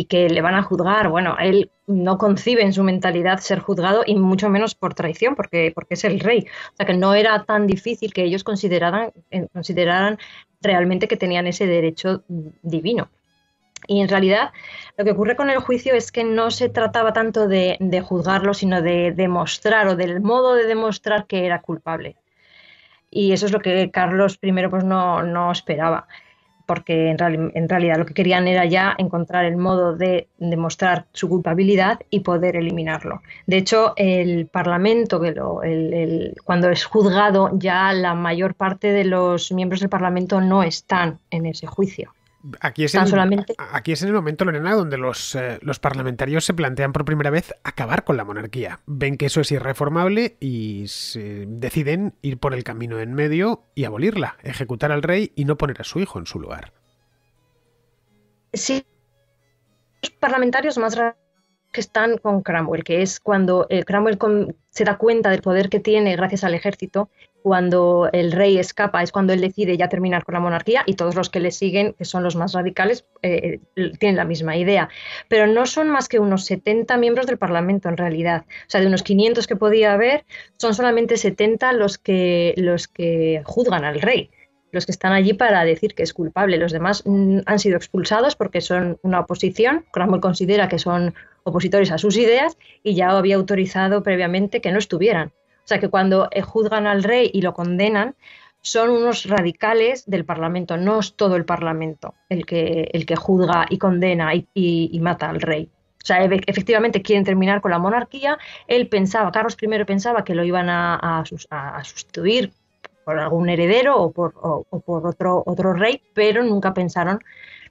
que le van a juzgar. Bueno, él no concibe en su mentalidad ser juzgado y mucho menos por traición, porque, porque es el rey. O sea que no era tan difícil que ellos consideraran, eh, consideraran realmente que tenían ese derecho divino. Y en realidad lo que ocurre con el juicio es que no se trataba tanto de, juzgarlo, sino de demostrar o del modo de demostrar que era culpable. Y eso es lo que Carlos I pues, no, no esperaba, porque en, realidad lo que querían era ya encontrar el modo de demostrar su culpabilidad y poder eliminarlo. De hecho, el Parlamento, el, cuando es juzgado, ya la mayor parte de los miembros del Parlamento no están en ese juicio. Aquí es, en el momento, Lorena, donde eh, los, parlamentarios se plantean por primera vez acabar con la monarquía. Ven que eso es irreformable y deciden ir por el camino en medio y abolirla, ejecutar al rey y no poner a su hijo en su lugar. Sí. Los parlamentarios más que están con Cromwell, que es cuando el eh, Cromwell se da cuenta del poder que tiene gracias al ejército cuando el rey escapa es cuando él decide ya terminar con la monarquía y todos los que le siguen, que son los más radicales, eh, eh, tienen la misma idea. Pero no son más que unos 70 miembros del Parlamento en realidad. O sea, de unos 500 que podía haber, son solamente 70 los que, los que juzgan al rey los que están allí para decir que es culpable. Los demás mm, han sido expulsados porque son una oposición. Cromwell considera que son opositores a sus ideas y ya había autorizado previamente que no estuvieran sea que cuando eh, juzgan al rey y lo condenan, son unos radicales del Parlamento, no es todo el Parlamento el que, el que juzga y condena y, mata al rey. O sea, efectivamente quieren terminar con la monarquía. Él pensaba, Carlos I pensaba que lo iban a, sustituir por algún heredero o por, otro, otro rey, pero nunca pensaron,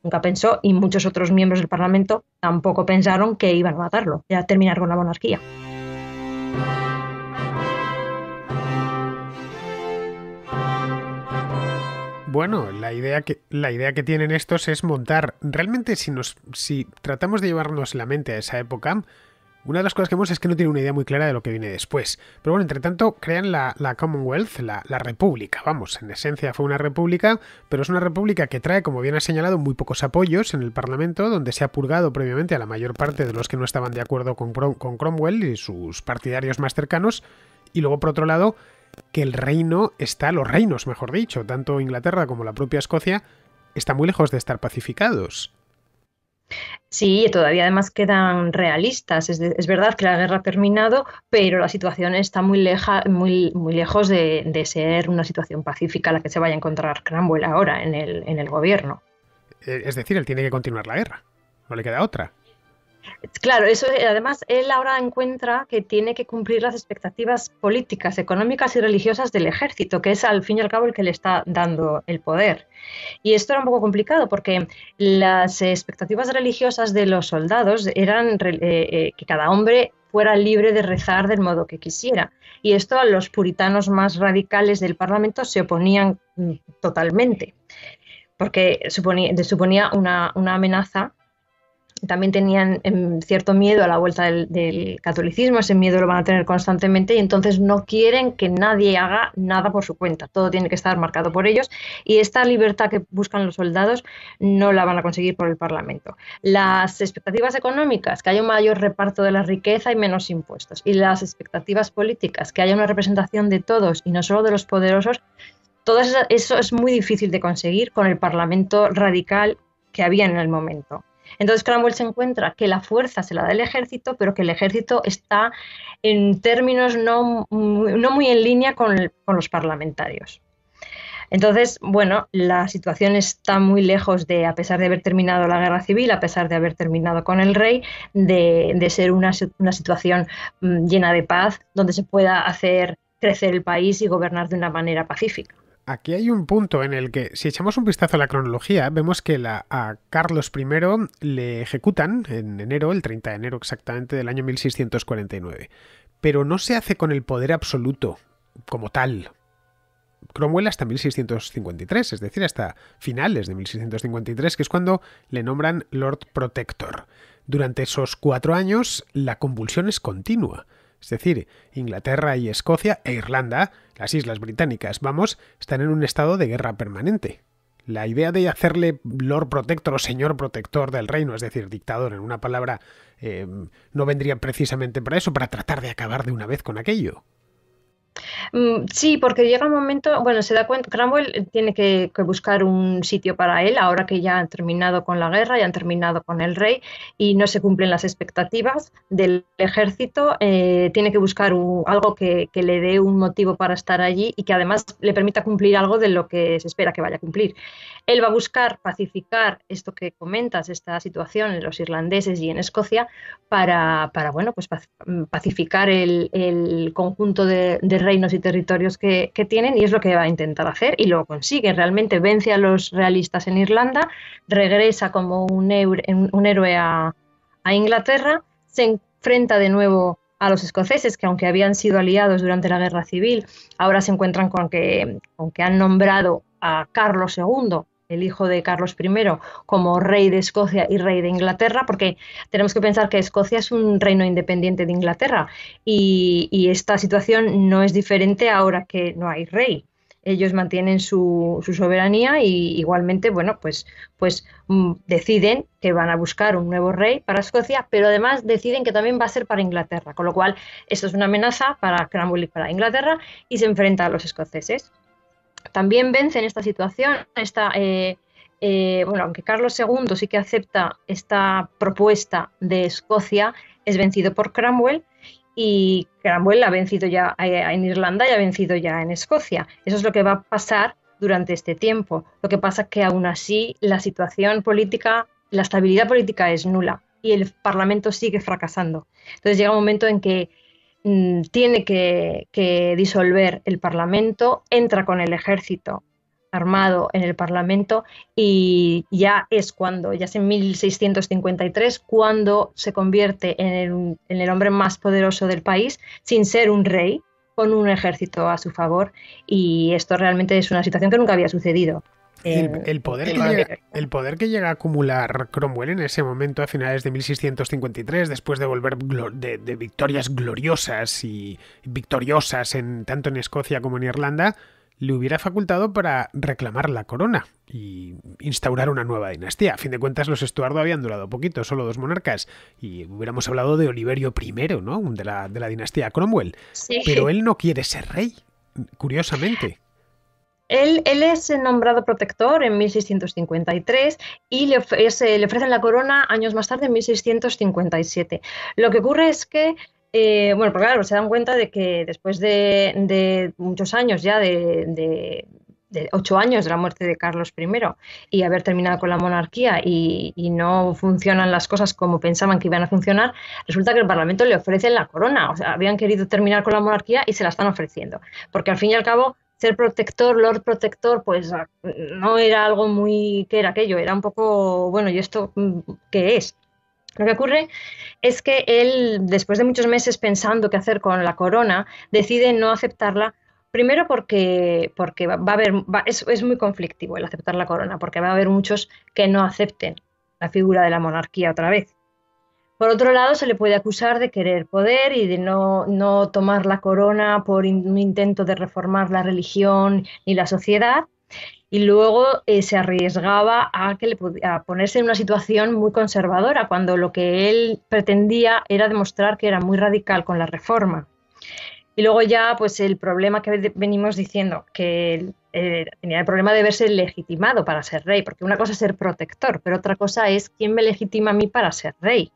nunca pensó, y muchos otros miembros del Parlamento tampoco pensaron que iban a matarlo, a terminar con la monarquía. Bueno, la idea que, la idea que tienen estos es montar. Realmente, si, nos, si tratamos de llevarnos la mente a esa época, una de las cosas que vemos es que no tiene una idea muy clara de lo que viene después. Pero bueno, entre tanto, crean la, Commonwealth, la, la, República. Vamos, en esencia fue una república, pero es una república que trae, como bien ha señalado, muy pocos apoyos en el Parlamento, donde se ha purgado previamente a la mayor parte de los que no estaban de acuerdo con, con Cromwell y sus partidarios más cercanos. Y luego, por otro lado, que el reino está, los reinos, mejor dicho, tanto Inglaterra como la propia Escocia, están muy lejos de estar pacificados. Sí, todavía además quedan realistas. Es, verdad que la guerra ha terminado, pero la situación está muy, leja, muy, muy lejos de, ser una situación pacífica la que se vaya a encontrar Cranwell ahora en el, en el gobierno. Eh, es decir, él tiene que continuar la guerra. No le queda otra. Claro, eso eh, además él ahora encuentra que tiene que cumplir las expectativas políticas, económicas y religiosas del ejército, que es al fin y al cabo el que le está dando el poder. Y esto era un poco complicado porque las expectativas religiosas de los soldados eran eh, eh, que cada hombre fuera libre de rezar del modo que quisiera. Y esto a los puritanos más radicales del Parlamento se oponían mm, totalmente, porque suponía, una amenaza también tenían em, cierto miedo a la vuelta del, catolicismo, ese miedo lo van a tener constantemente y entonces no quieren que nadie haga nada por su cuenta, todo tiene que estar marcado por ellos y esta libertad que buscan los soldados no la van a conseguir por el Parlamento. Las expectativas económicas, que haya un mayor reparto de la riqueza y menos impuestos y las expectativas políticas, que haya una representación de todos y no solo de los poderosos, todo eso es muy difícil de conseguir con el Parlamento radical que había en el momento. Entonces Cromwell se encuentra que la fuerza se la da el ejército, pero que el ejército está en términos no, muy en línea con, los parlamentarios. Entonces, bueno, la situación está muy lejos de, a pesar de haber terminado la guerra civil, a pesar de haber terminado con el rey, de, ser una, situación mm, llena de paz, donde se pueda hacer crecer el país y gobernar de una manera pacífica aquí hay un punto en el que, si echamos un vistazo a la cronología, vemos que a Carlos I le ejecutan en enero, el 30 de enero exactamente del año 1649, pero no se hace con el poder absoluto como tal. Cromwell hasta 1653, es decir, hasta finales de 1653, que es cuando le nombran Lord Protector. Durante esos cuatro años, la convulsión es continua es decir, Inglaterra y Escocia e Irlanda, las islas británicas, vamos, están en un estado de guerra permanente. La idea de hacerle Lord Protector o Señor Protector del Reino, es decir, dictador en una palabra, eh, no vendría precisamente para eso, para tratar de acabar de una vez con aquello. Mm, sí, porque llega un momento, bueno, se da cuenta, Cromwell eh, tiene que, buscar un sitio para él ahora que ya han terminado con la guerra, ya han terminado con el rey y no se cumplen las expectativas del ejército, eh, tiene que buscar algo que, le dé un motivo para estar allí y que además le permita cumplir algo de lo que se espera que vaya a cumplir. Él va a buscar pacificar esto que comentas, esta situación en los irlandeses y en Escocia, para, bueno, pues mm, pacificar el, conjunto de, reinos y territorios que, tienen y es lo que va a intentar hacer y lo consigue. Realmente vence a los realistas en Irlanda, regresa como un, héroe a, Inglaterra, se enfrenta de nuevo a los escoceses, que aunque habían sido aliados durante la guerra civil, ahora se encuentran con que han nombrado a Carlos II el hijo de Carlos I, como rey de Escocia y rey de Inglaterra, porque tenemos que pensar que Escocia es un reino independiente de Inglaterra y, esta situación no es diferente ahora que no hay rey. Ellos mantienen su, soberanía y igualmente, bueno, pues, pues mm, deciden que van a buscar un nuevo rey para Escocia, pero además deciden que también va a ser para Inglaterra, con lo cual esto es una amenaza para Cranwell y para Inglaterra y se enfrenta a los escoceses también vence en esta situación, esta, eh, eh, bueno, aunque Carlos II sí que acepta esta propuesta de Escocia, es vencido por Cromwell y Cromwell ha vencido ya eh, en Irlanda y ha vencido ya en Escocia. Eso es lo que va a pasar durante este tiempo. Lo que pasa es que aún así la situación política, la estabilidad política es nula y el Parlamento sigue fracasando. Entonces llega un momento en que Mm, tiene que, disolver el Parlamento, entra con el ejército armado en el Parlamento y ya es cuando, ya es en 1653, cuando se convierte en el, hombre más poderoso del país sin ser un rey, con un ejército a su favor y esto realmente es una situación que nunca había sucedido. Eh, el, poder el, que llega, poder que llega, a acumular Cromwell en ese momento, a finales de 1653, después de volver de, victorias gloriosas y victoriosas en, tanto en Escocia como en Irlanda, le hubiera facultado para reclamar la corona y instaurar una nueva dinastía. A fin de cuentas, los Estuardo habían durado poquito, solo dos monarcas, y hubiéramos hablado de Oliverio I, ¿no? De la, de la dinastía Cromwell. Pero él no quiere ser rey, curiosamente. Él, es nombrado protector en 1653 y eh, le, ofrecen la corona años más tarde, en 1657. Lo que ocurre es que, eh, bueno, pues claro, se dan cuenta de que después de, muchos años ya de, ocho años de la muerte de Carlos I y haber terminado con la monarquía y, y, no funcionan las cosas como pensaban que iban a funcionar, resulta que el Parlamento le ofrece la corona. O sea, habían querido terminar con la monarquía y se la están ofreciendo. Porque al fin y al cabo ser protector, Lord Protector, pues ah, no era algo muy que era aquello, era un poco, bueno, ¿y esto qué es? Lo que ocurre es que él, después de muchos meses pensando qué hacer con la corona, decide no aceptarla. Primero porque, porque va a haber, es muy conflictivo el aceptar la corona, porque va a haber muchos que no acepten la figura de la monarquía otra vez. Por otro lado, se le puede acusar de querer poder y de no, tomar la corona por un intento de reformar la religión ni la sociedad. Y luego eh, se arriesgaba a, que le, a ponerse en una situación muy conservadora, cuando lo que él pretendía era demostrar que era muy radical con la reforma. Y luego ya, pues el problema que venimos diciendo, que eh, tenía el problema de verse legitimado para ser rey, porque una cosa es ser protector, pero otra cosa es quién me legitima a mí para ser rey.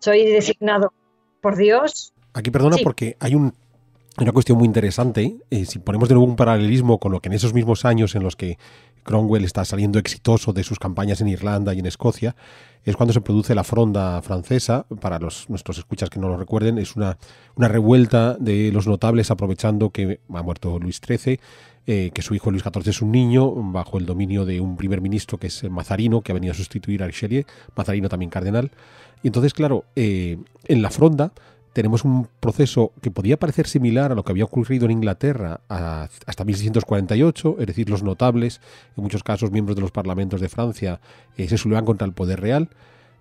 Soy designado por Dios. Aquí perdona porque hay una cuestión muy interesante. Eh, si ponemos de nuevo un paralelismo con lo que en esos mismos años en los que Cromwell está saliendo exitoso de sus campañas en Irlanda y en Escocia, es cuando se produce la fronda francesa. Para los, nuestros escuchas que no lo recuerden, es una, una revuelta de los notables aprovechando que ha muerto Luis XIII eh, que su hijo Luis XIV es un niño bajo el dominio de un primer ministro que es Mazarino, que ha venido a sustituir a Richelieu, Mazarino también cardenal. Y entonces, claro, eh, en la fronda tenemos un proceso que podía parecer similar a lo que había ocurrido en Inglaterra hasta 1648, es decir, los notables, en muchos casos miembros de los parlamentos de Francia, eh, se sublevan contra el poder real,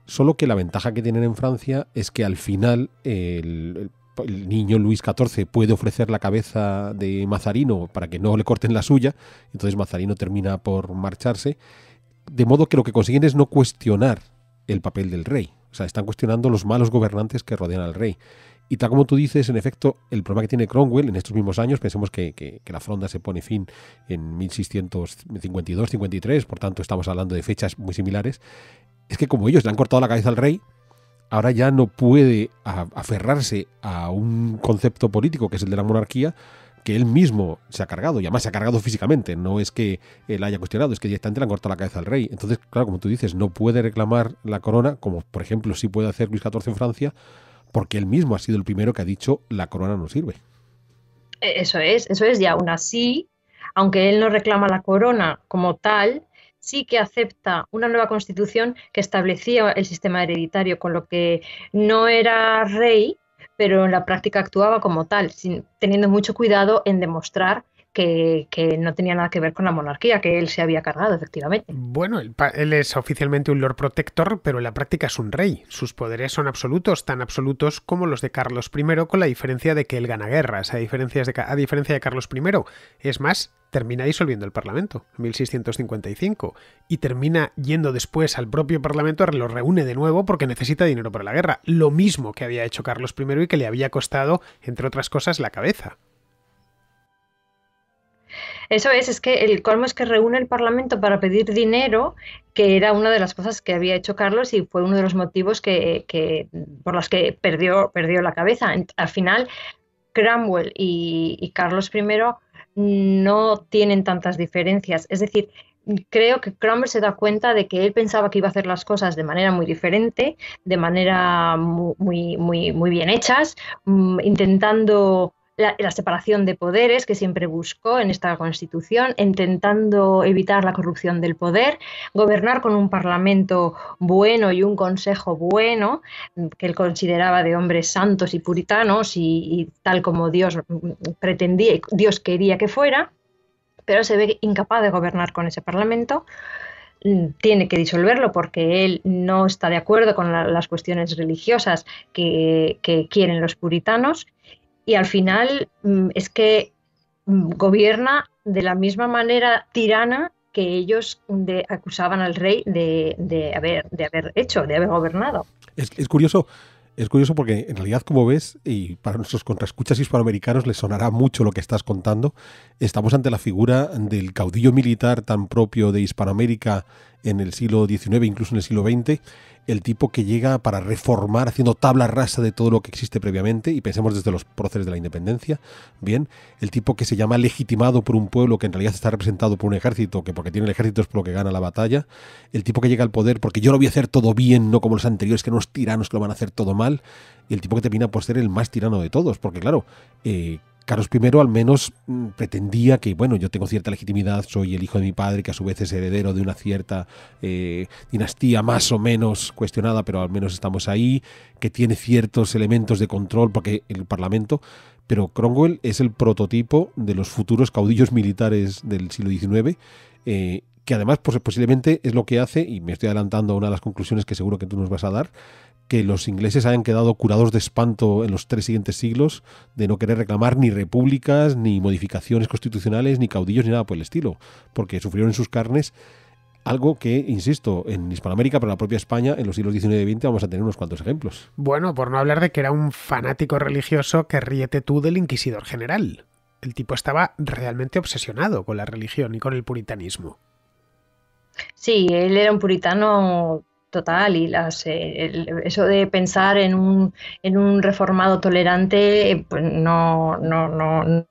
solo que la ventaja que tienen en Francia es que al final el el niño Luis XIV puede ofrecer la cabeza de Mazarino para que no le corten la suya, entonces Mazarino termina por marcharse, de modo que lo que consiguen es no cuestionar el papel del rey, o sea, están cuestionando los malos gobernantes que rodean al rey. Y tal como tú dices, en efecto, el problema que tiene Cromwell en estos mismos años, pensemos que, la fronda se pone fin en 1652-53, por tanto estamos hablando de fechas muy similares, es que como ellos le han cortado la cabeza al rey, ahora ya no puede aferrarse a un concepto político que es el de la monarquía que él mismo se ha cargado, y además se ha cargado físicamente, no es que él haya cuestionado, es que directamente le han cortado la cabeza al rey. Entonces, claro, como tú dices, no puede reclamar la corona, como por ejemplo sí puede hacer Luis XIV en Francia, porque él mismo ha sido el primero que ha dicho la corona no sirve. E, eso es, eso es, y aún así, aunque él no reclama la corona como tal, sí que acepta una nueva constitución que establecía el sistema hereditario, con lo que no era rey, pero en la práctica actuaba como tal, teniendo mucho cuidado en demostrar que, no tenía nada que ver con la monarquía, que él se había cargado, efectivamente. Bueno, él, es oficialmente un Lord Protector, pero en la práctica es un rey. Sus poderes son absolutos, tan absolutos como los de Carlos I, con la diferencia de que él gana guerras, a, a diferencia de Carlos I. Es más, termina disolviendo el Parlamento, en 1655, y termina yendo después al propio Parlamento, lo reúne de nuevo porque necesita dinero para la guerra, lo mismo que había hecho Carlos I y que le había costado, entre otras cosas, la cabeza. Eso es, es que el colmo es que reúne el Parlamento para pedir dinero, que era una de las cosas que había hecho Carlos y fue uno de los motivos que, por los que perdió, perdió la cabeza. Al final, Cromwell y, Carlos I no tienen tantas diferencias. Es decir, creo que Cromwell se da cuenta de que él pensaba que iba a hacer las cosas de manera muy diferente, de manera muy, muy, muy bien hechas, mm, intentando la, separación de poderes que siempre buscó en esta Constitución, intentando evitar la corrupción del poder, gobernar con un Parlamento bueno y un Consejo bueno, que él consideraba de hombres santos y puritanos y, tal como Dios pretendía y Dios quería que fuera, pero se ve incapaz de gobernar con ese Parlamento mm, tiene que disolverlo porque él no está de acuerdo con las cuestiones religiosas que, quieren los puritanos y al final mm, es que mm, gobierna de la misma manera tirana que ellos acusaban al rey de, haber, de haber hecho, de haber gobernado. Es, es, curioso. Es curioso porque en realidad, como ves, y para nuestros contraescuchas hispanoamericanos les sonará mucho lo que estás contando, estamos ante la figura del caudillo militar tan propio de Hispanoamérica en el siglo XIX, incluso en el siglo XX, el tipo que llega para reformar, haciendo tabla rasa de todo lo que existe previamente, y pensemos desde los próceres de la independencia, bien, el tipo que se llama legitimado por un pueblo que en realidad está representado por un ejército, que porque tiene el ejército es por lo que gana la batalla, el tipo que llega al poder porque yo lo voy a hacer todo bien, no como los anteriores, que eran unos tiranos que lo van a hacer todo mal, y el tipo que termina por ser el más tirano de todos, porque claro, eh, Carlos I al menos mm, pretendía que, bueno, yo tengo cierta legitimidad, soy el hijo de mi padre, que a su vez es heredero de una cierta eh, dinastía más o menos cuestionada, pero al menos estamos ahí, que tiene ciertos elementos de control, porque el Parlamento, pero Cromwell es el prototipo de los futuros caudillos militares del siglo XIX. Eh, que además pues, posiblemente es lo que hace, y me estoy adelantando a una de las conclusiones que seguro que tú nos vas a dar, que los ingleses hayan quedado curados de espanto en los tres siguientes siglos de no querer reclamar ni repúblicas, ni modificaciones constitucionales, ni caudillos, ni nada por el estilo, porque sufrieron en sus carnes algo que, insisto, en Hispanoamérica, pero en la propia España, en los siglos XIX y XX vamos a tener unos cuantos ejemplos. Bueno, por no hablar de que era un fanático religioso que ríete tú del inquisidor general. El tipo estaba realmente obsesionado con la religión y con el puritanismo. Sí, él era un puritano Total, y las, eh, eso de pensar en un, en un reformado tolerante, pues no, no, no,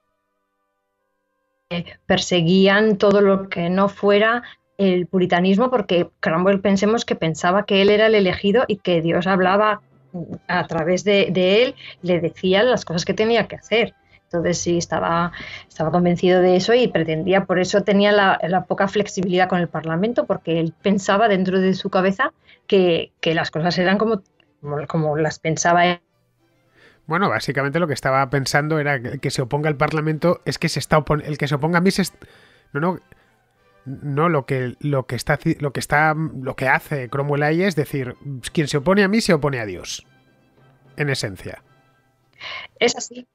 eh, perseguían todo lo que no fuera el puritanismo, porque Cromwell pensemos que pensaba que él era el elegido y que Dios hablaba a través de él, le decía las cosas que tenía que hacer. Entonces sí, estaba, estaba convencido de eso y pretendía, por eso tenía la, poca flexibilidad con el Parlamento, porque él pensaba dentro de su cabeza que, las cosas eran como, como, las pensaba él. Bueno, básicamente lo que estaba pensando era que, se oponga al Parlamento es que se está el que se oponga a mí se no no no lo que lo que está lo que está lo que hace Cromwell ahí es decir quien se opone a mí se opone a Dios en esencia. Es así,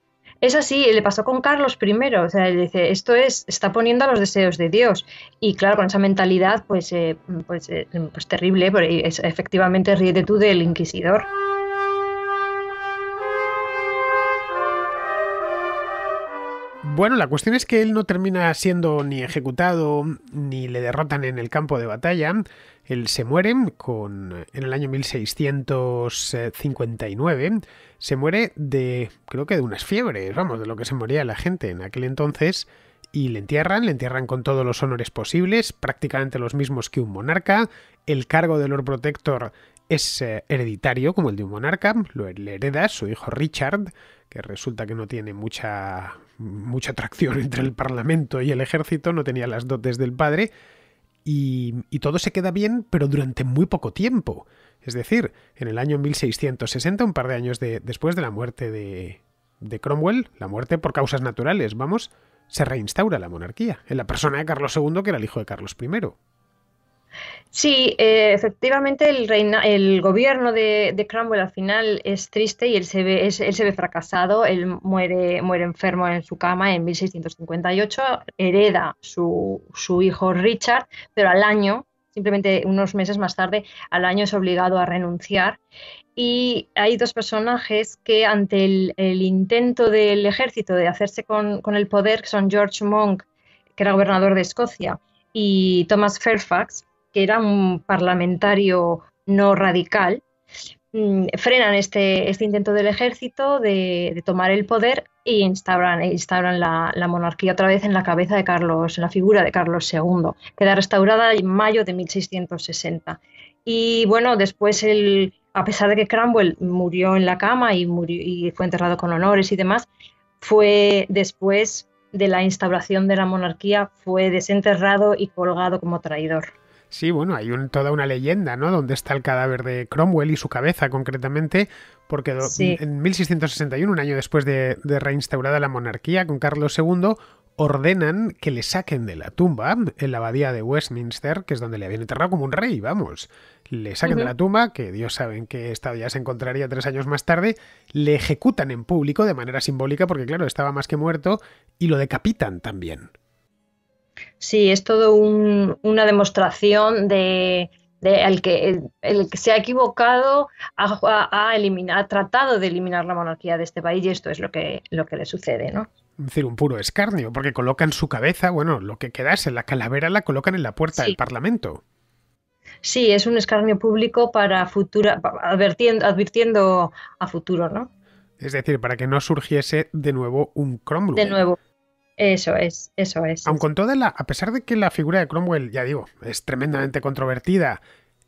es así, le pasó con Carlos I, o sea, él dice, esto es, está poniendo a los deseos de Dios. Y claro, con esa mentalidad, pues, eh, pues, eh, pues terrible, efectivamente ríete tú del inquisidor. Bueno, la cuestión es que él no termina siendo ni ejecutado ni le derrotan en el campo de batalla. Él se muere con, en el año 1659. Se muere de, creo que de unas fiebres, vamos, de lo que se moría la gente en aquel entonces. Y le entierran, le entierran con todos los honores posibles, prácticamente los mismos que un monarca. El cargo de Lord Protector es eh, hereditario, como el de un monarca, lo, le hereda su hijo Richard, que resulta que no tiene mucha mucha atracción entre el Parlamento y el ejército, no tenía las dotes del padre, y, todo se queda bien, pero durante muy poco tiempo. Es decir, en el año 1660, un par de años después de la muerte de, de Cromwell, la muerte por causas naturales, vamos, se reinstaura la monarquía, en la persona de Carlos II, que era el hijo de Carlos I. Sí, eh, efectivamente el, el gobierno de, de, Cromwell al final es triste y él se ve, él se ve fracasado, él muere, enfermo en su cama en 1658, hereda su, su hijo Richard, pero al año, simplemente unos meses más tarde, al año es obligado a renunciar. Y hay dos personajes que ante el, intento del ejército de hacerse con, con el poder, que son George Monk, que era gobernador de Escocia, y Thomas Fairfax, que era un parlamentario no radical, mm, frenan este, este, intento del ejército de, tomar el poder e instauran, instauran la, monarquía otra vez en la cabeza de Carlos, en la figura de Carlos II. Queda restaurada en mayo de 1660. Y bueno, después, el, a pesar de que Cromwell murió en la cama y, murió, y fue enterrado con honores y demás, fue después de la instauración de la monarquía, fue desenterrado y colgado como traidor. Sí, bueno, hay toda una leyenda, ¿no? Donde está el cadáver de Cromwell y su cabeza concretamente, porque en 1661, un año después de, reinstaurada la monarquía con Carlos II, ordenan que le saquen de la tumba en la abadía de Westminster, que es donde le habían enterrado como un rey, vamos. Le saquen de la tumba, que Dios sabe en qué estado ya se encontraría tres años más tarde, le ejecutan en público de manera simbólica, porque claro, estaba más que muerto, y lo decapitan también. Sí, es todo una demostración de, el que el, que se ha equivocado ha, tratado de eliminar la monarquía de este país y esto es lo que, lo que le sucede, ¿no? Es decir, un puro escarnio, porque colocan su cabeza, bueno, lo que quedase, la calavera la colocan en la puerta del Parlamento. Sí, es un escarnio público para futura, advirtiendo, advirtiendo a futuro, ¿no? Es decir, para que no surgiese de nuevo un Cromwell. De nuevo, eso es, eso es. la, a pesar de que la figura de Cromwell, ya digo, es tremendamente controvertida,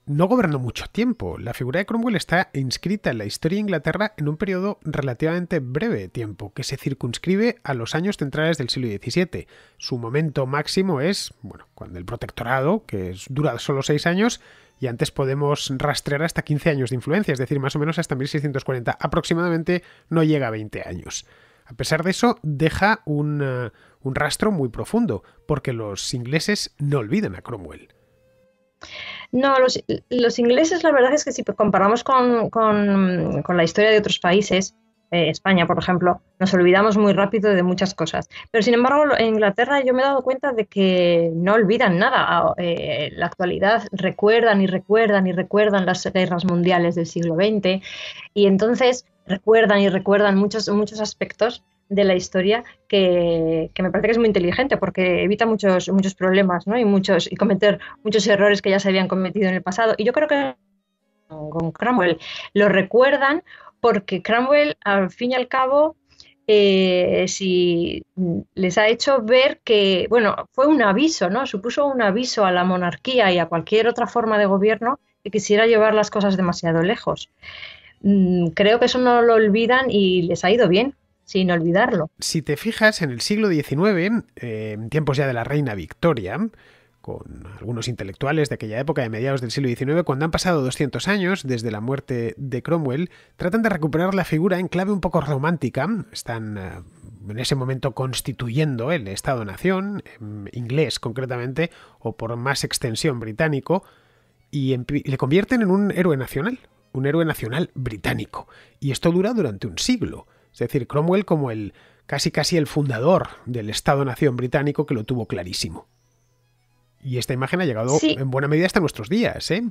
no gobernó mucho tiempo. La figura de Cromwell está inscrita en la historia de Inglaterra en un periodo relativamente breve de tiempo, que se circunscribe a los años centrales del siglo XVII. Su momento máximo es, bueno, cuando el protectorado, que dura solo seis años, y antes podemos rastrear hasta 15 años de influencia, es decir, más o menos hasta 1640, aproximadamente no llega a 20 años. A pesar de eso, deja eh, un, rastro muy profundo, porque los ingleses no olvidan a Cromwell. No, los, ingleses, la verdad es que si comparamos con la historia de otros países, eh, España, por ejemplo, nos olvidamos muy rápido de muchas cosas. Pero sin embargo, en Inglaterra yo me he dado cuenta de que no olvidan nada. Eh, la actualidad recuerdan y recuerdan y recuerdan las guerras mundiales del siglo XX y entonces recuerdan y recuerdan muchos, muchos aspectos de la historia que, me parece que es muy inteligente porque evita muchos, muchos problemas ¿no? y, muchos, y cometer muchos errores que ya se habían cometido en el pasado. Y yo creo que con Cromwell lo recuerdan porque Cromwell, al fin y al cabo, eh, si les ha hecho ver que, bueno, fue un aviso, ¿no? Supuso un aviso a la monarquía y a cualquier otra forma de gobierno que quisiera llevar las cosas demasiado lejos. Mm, creo que eso no lo olvidan y les ha ido bien. Sin olvidarlo. Si te fijas, en el siglo XIX, eh, en tiempos ya de la reina Victoria, con algunos intelectuales de aquella época de mediados del siglo XIX, cuando han pasado 200 años desde la muerte de Cromwell, tratan de recuperar la figura en clave un poco romántica. Están eh, en ese momento constituyendo el Estado-Nación, em, inglés concretamente, o por más extensión británico, y le convierten en un héroe nacional, un héroe nacional británico. Y esto dura durante un siglo. Es decir, Cromwell como el casi casi el fundador del Estado-Nación británico que lo tuvo clarísimo. Y esta imagen ha llegado en buena medida hasta nuestros días, ¿eh?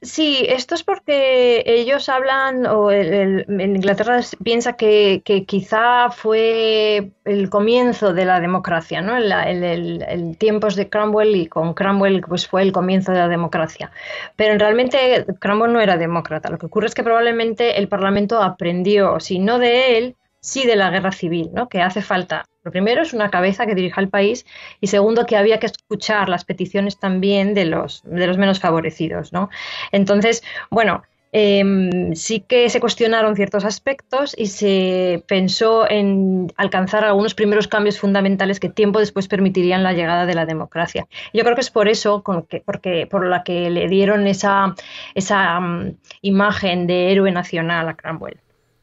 Sí, esto es porque ellos hablan, o en Inglaterra piensa que, quizá fue el comienzo de la democracia, ¿no? El, tiempos de Cromwell y con Cromwell pues fue el comienzo de la democracia. Pero realmente Cromwell no era demócrata. Lo que ocurre es que probablemente el Parlamento aprendió, si no de él, sí de la guerra civil, ¿no? que hace falta. Lo primero es una cabeza que dirija al país y segundo que había que escuchar las peticiones también de los, de los menos favorecidos. ¿no? Entonces, bueno, em, sí que se cuestionaron ciertos aspectos y se pensó en alcanzar algunos primeros cambios fundamentales que tiempo después permitirían la llegada de la democracia. Yo creo que es por eso, con que, porque, por la que le dieron esa, esa mm, imagen de héroe nacional a Cranwell.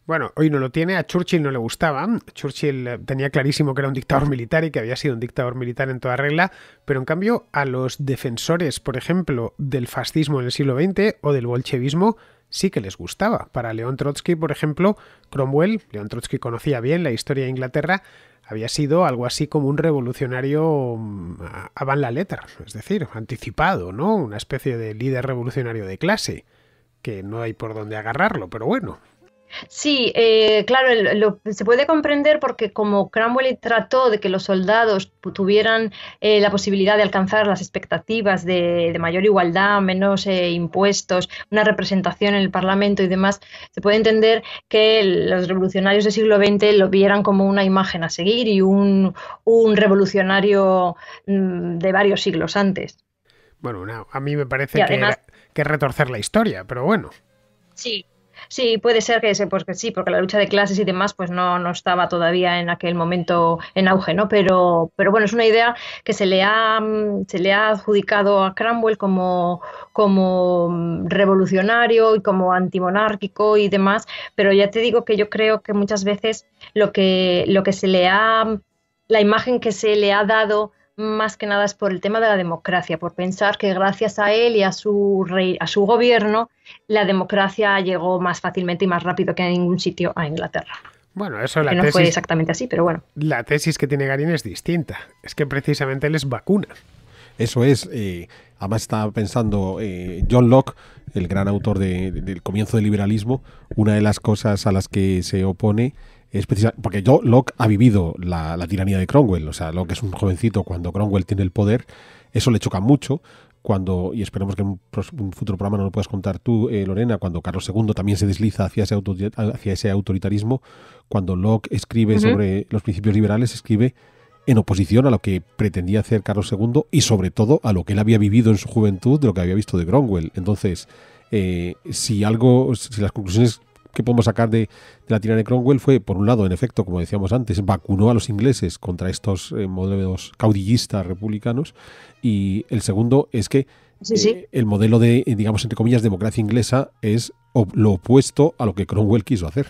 Bueno, hoy no lo tiene, a Churchill no le gustaba. Churchill eh, tenía clarísimo que era un dictador militar y que había sido un dictador militar en toda regla, pero en cambio a los defensores, por ejemplo, del fascismo en el siglo XX o del bolchevismo, sí que les gustaba. Para León Trotsky, por ejemplo, Cromwell, León Trotsky conocía bien la historia de Inglaterra, había sido algo así como un revolucionario mm, van la letra, es decir, anticipado, ¿no? Una especie de líder revolucionario de clase, que no hay por dónde agarrarlo, pero bueno, Sí, eh, claro, se puede comprender porque como Cromwell trató de que los soldados tuvieran eh, la posibilidad de alcanzar las expectativas de, mayor igualdad, menos eh, impuestos, una representación en el Parlamento y demás, se puede entender que los revolucionarios del siglo XX lo vieran como una imagen a seguir y un, revolucionario mm, de varios siglos antes. Bueno, a mí me parece que, que retorcer la historia, pero bueno. Sí, Sí, puede ser que, pues, que sí, porque la lucha de clases y demás pues no, no estaba todavía en aquel momento en auge, ¿no? Pero, pero bueno, es una idea que se le ha, adjudicado a Cromwell como, como mm, revolucionario y como antimonárquico y demás, pero ya te digo que yo creo que muchas veces lo que, lo que se le ha, la imagen que se le ha dado más que nada es por el tema de la democracia, por pensar que gracias a él y a su, rey, a su gobierno la democracia llegó más fácilmente y más rápido que en ningún sitio a Inglaterra. Bueno, eso la que no fue exactamente así, pero bueno. La tesis que tiene Garín es distinta. Es que precisamente él es vacuna. Eso es. Eh, además estaba pensando eh, John Locke, el gran autor del comienzo del liberalismo, una de las cosas a las que se opone es precisamente, porque yo, Locke ha vivido la, tiranía de Cromwell, o sea, Locke es un jovencito cuando Cromwell tiene el poder, eso le choca mucho. Cuando, y esperemos que en un, futuro programa no lo puedas contar tú, eh, Lorena, cuando Carlos II también se desliza hacia ese, hacia ese autoritarismo, cuando Locke escribe sobre los principios liberales, escribe en oposición a lo que pretendía hacer Carlos II y sobre todo a lo que él había vivido en su juventud, de lo que había visto de Cromwell. Entonces, eh, si algo, si las conclusiones que podemos sacar de, la tirana de Cromwell fue, por un lado, en efecto, como decíamos antes, vacunó a los ingleses contra estos eh, modelos caudillistas republicanos y el segundo es que eh, el modelo de, eh, digamos, entre comillas, democracia inglesa es lo opuesto a lo que Cromwell quiso hacer.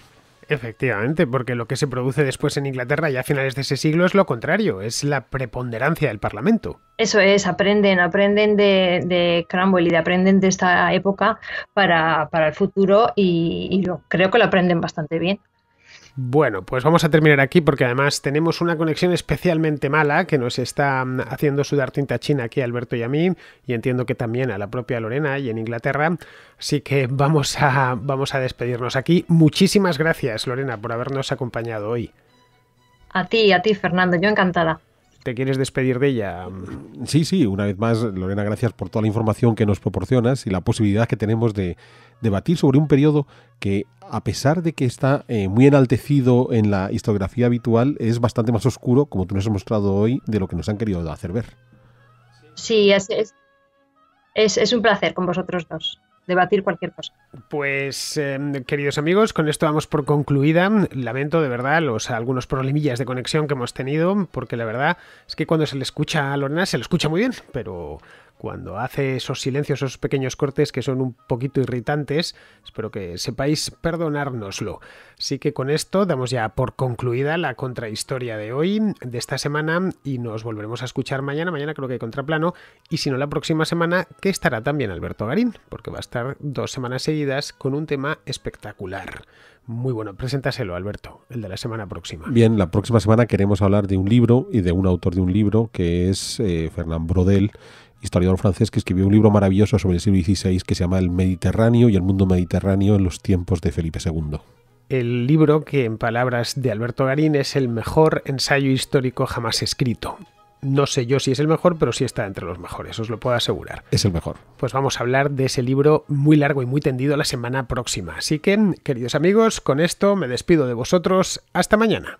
Efectivamente, porque lo que se produce después en Inglaterra ya a finales de ese siglo es lo contrario, es la preponderancia del Parlamento. Eso es, aprenden, aprenden de, de y de aprenden de esta época para, el futuro y, y lo, creo que lo aprenden bastante bien. Bueno, pues vamos a terminar aquí porque además tenemos una conexión especialmente mala que nos está mm, haciendo sudar tinta china aquí a Alberto y a mí y entiendo que también a la propia Lorena y en Inglaterra. Así que vamos a, vamos a despedirnos aquí. Muchísimas gracias Lorena por habernos acompañado hoy. A ti, a ti Fernando, yo encantada. ¿Te quieres despedir de ella? Sí, sí, una vez más, Lorena, gracias por toda la información que nos proporcionas y la posibilidad que tenemos de debatir sobre un periodo que, a pesar de que está eh, muy enaltecido en la historiografía habitual, es bastante más oscuro, como tú nos has mostrado hoy, de lo que nos han querido hacer ver. Sí, es un placer con vosotros dos debatir cualquier cosa. Pues, eh, queridos amigos, con esto vamos por concluida. Lamento de verdad los algunos problemillas de conexión que hemos tenido, porque la verdad es que cuando se le escucha a Lorena se le escucha muy bien, pero cuando hace esos silencios, esos pequeños cortes que son un poquito irritantes. Espero que sepáis perdonárnoslo. Así que con esto damos ya por concluida la contrahistoria de hoy, de esta semana, y nos volveremos a escuchar mañana. Mañana creo que hay contraplano, y si no, la próxima semana, que estará también Alberto Garín, porque va a estar dos semanas seguidas con un tema espectacular. Muy bueno, preséntaselo, Alberto, el de la semana próxima. Bien, la próxima semana queremos hablar de un libro y de un autor de un libro que es eh, Fernán Brodel historiador francés que escribió un libro maravilloso sobre el siglo XVI que se llama El Mediterráneo y el mundo mediterráneo en los tiempos de Felipe II. El libro, que en palabras de Alberto Garín es el mejor ensayo histórico jamás escrito. No sé yo si es el mejor, pero sí está entre los mejores, os lo puedo asegurar. Es el mejor. Pues vamos a hablar de ese libro muy largo y muy tendido la semana próxima. Así que, queridos amigos, con esto me despido de vosotros. Hasta mañana.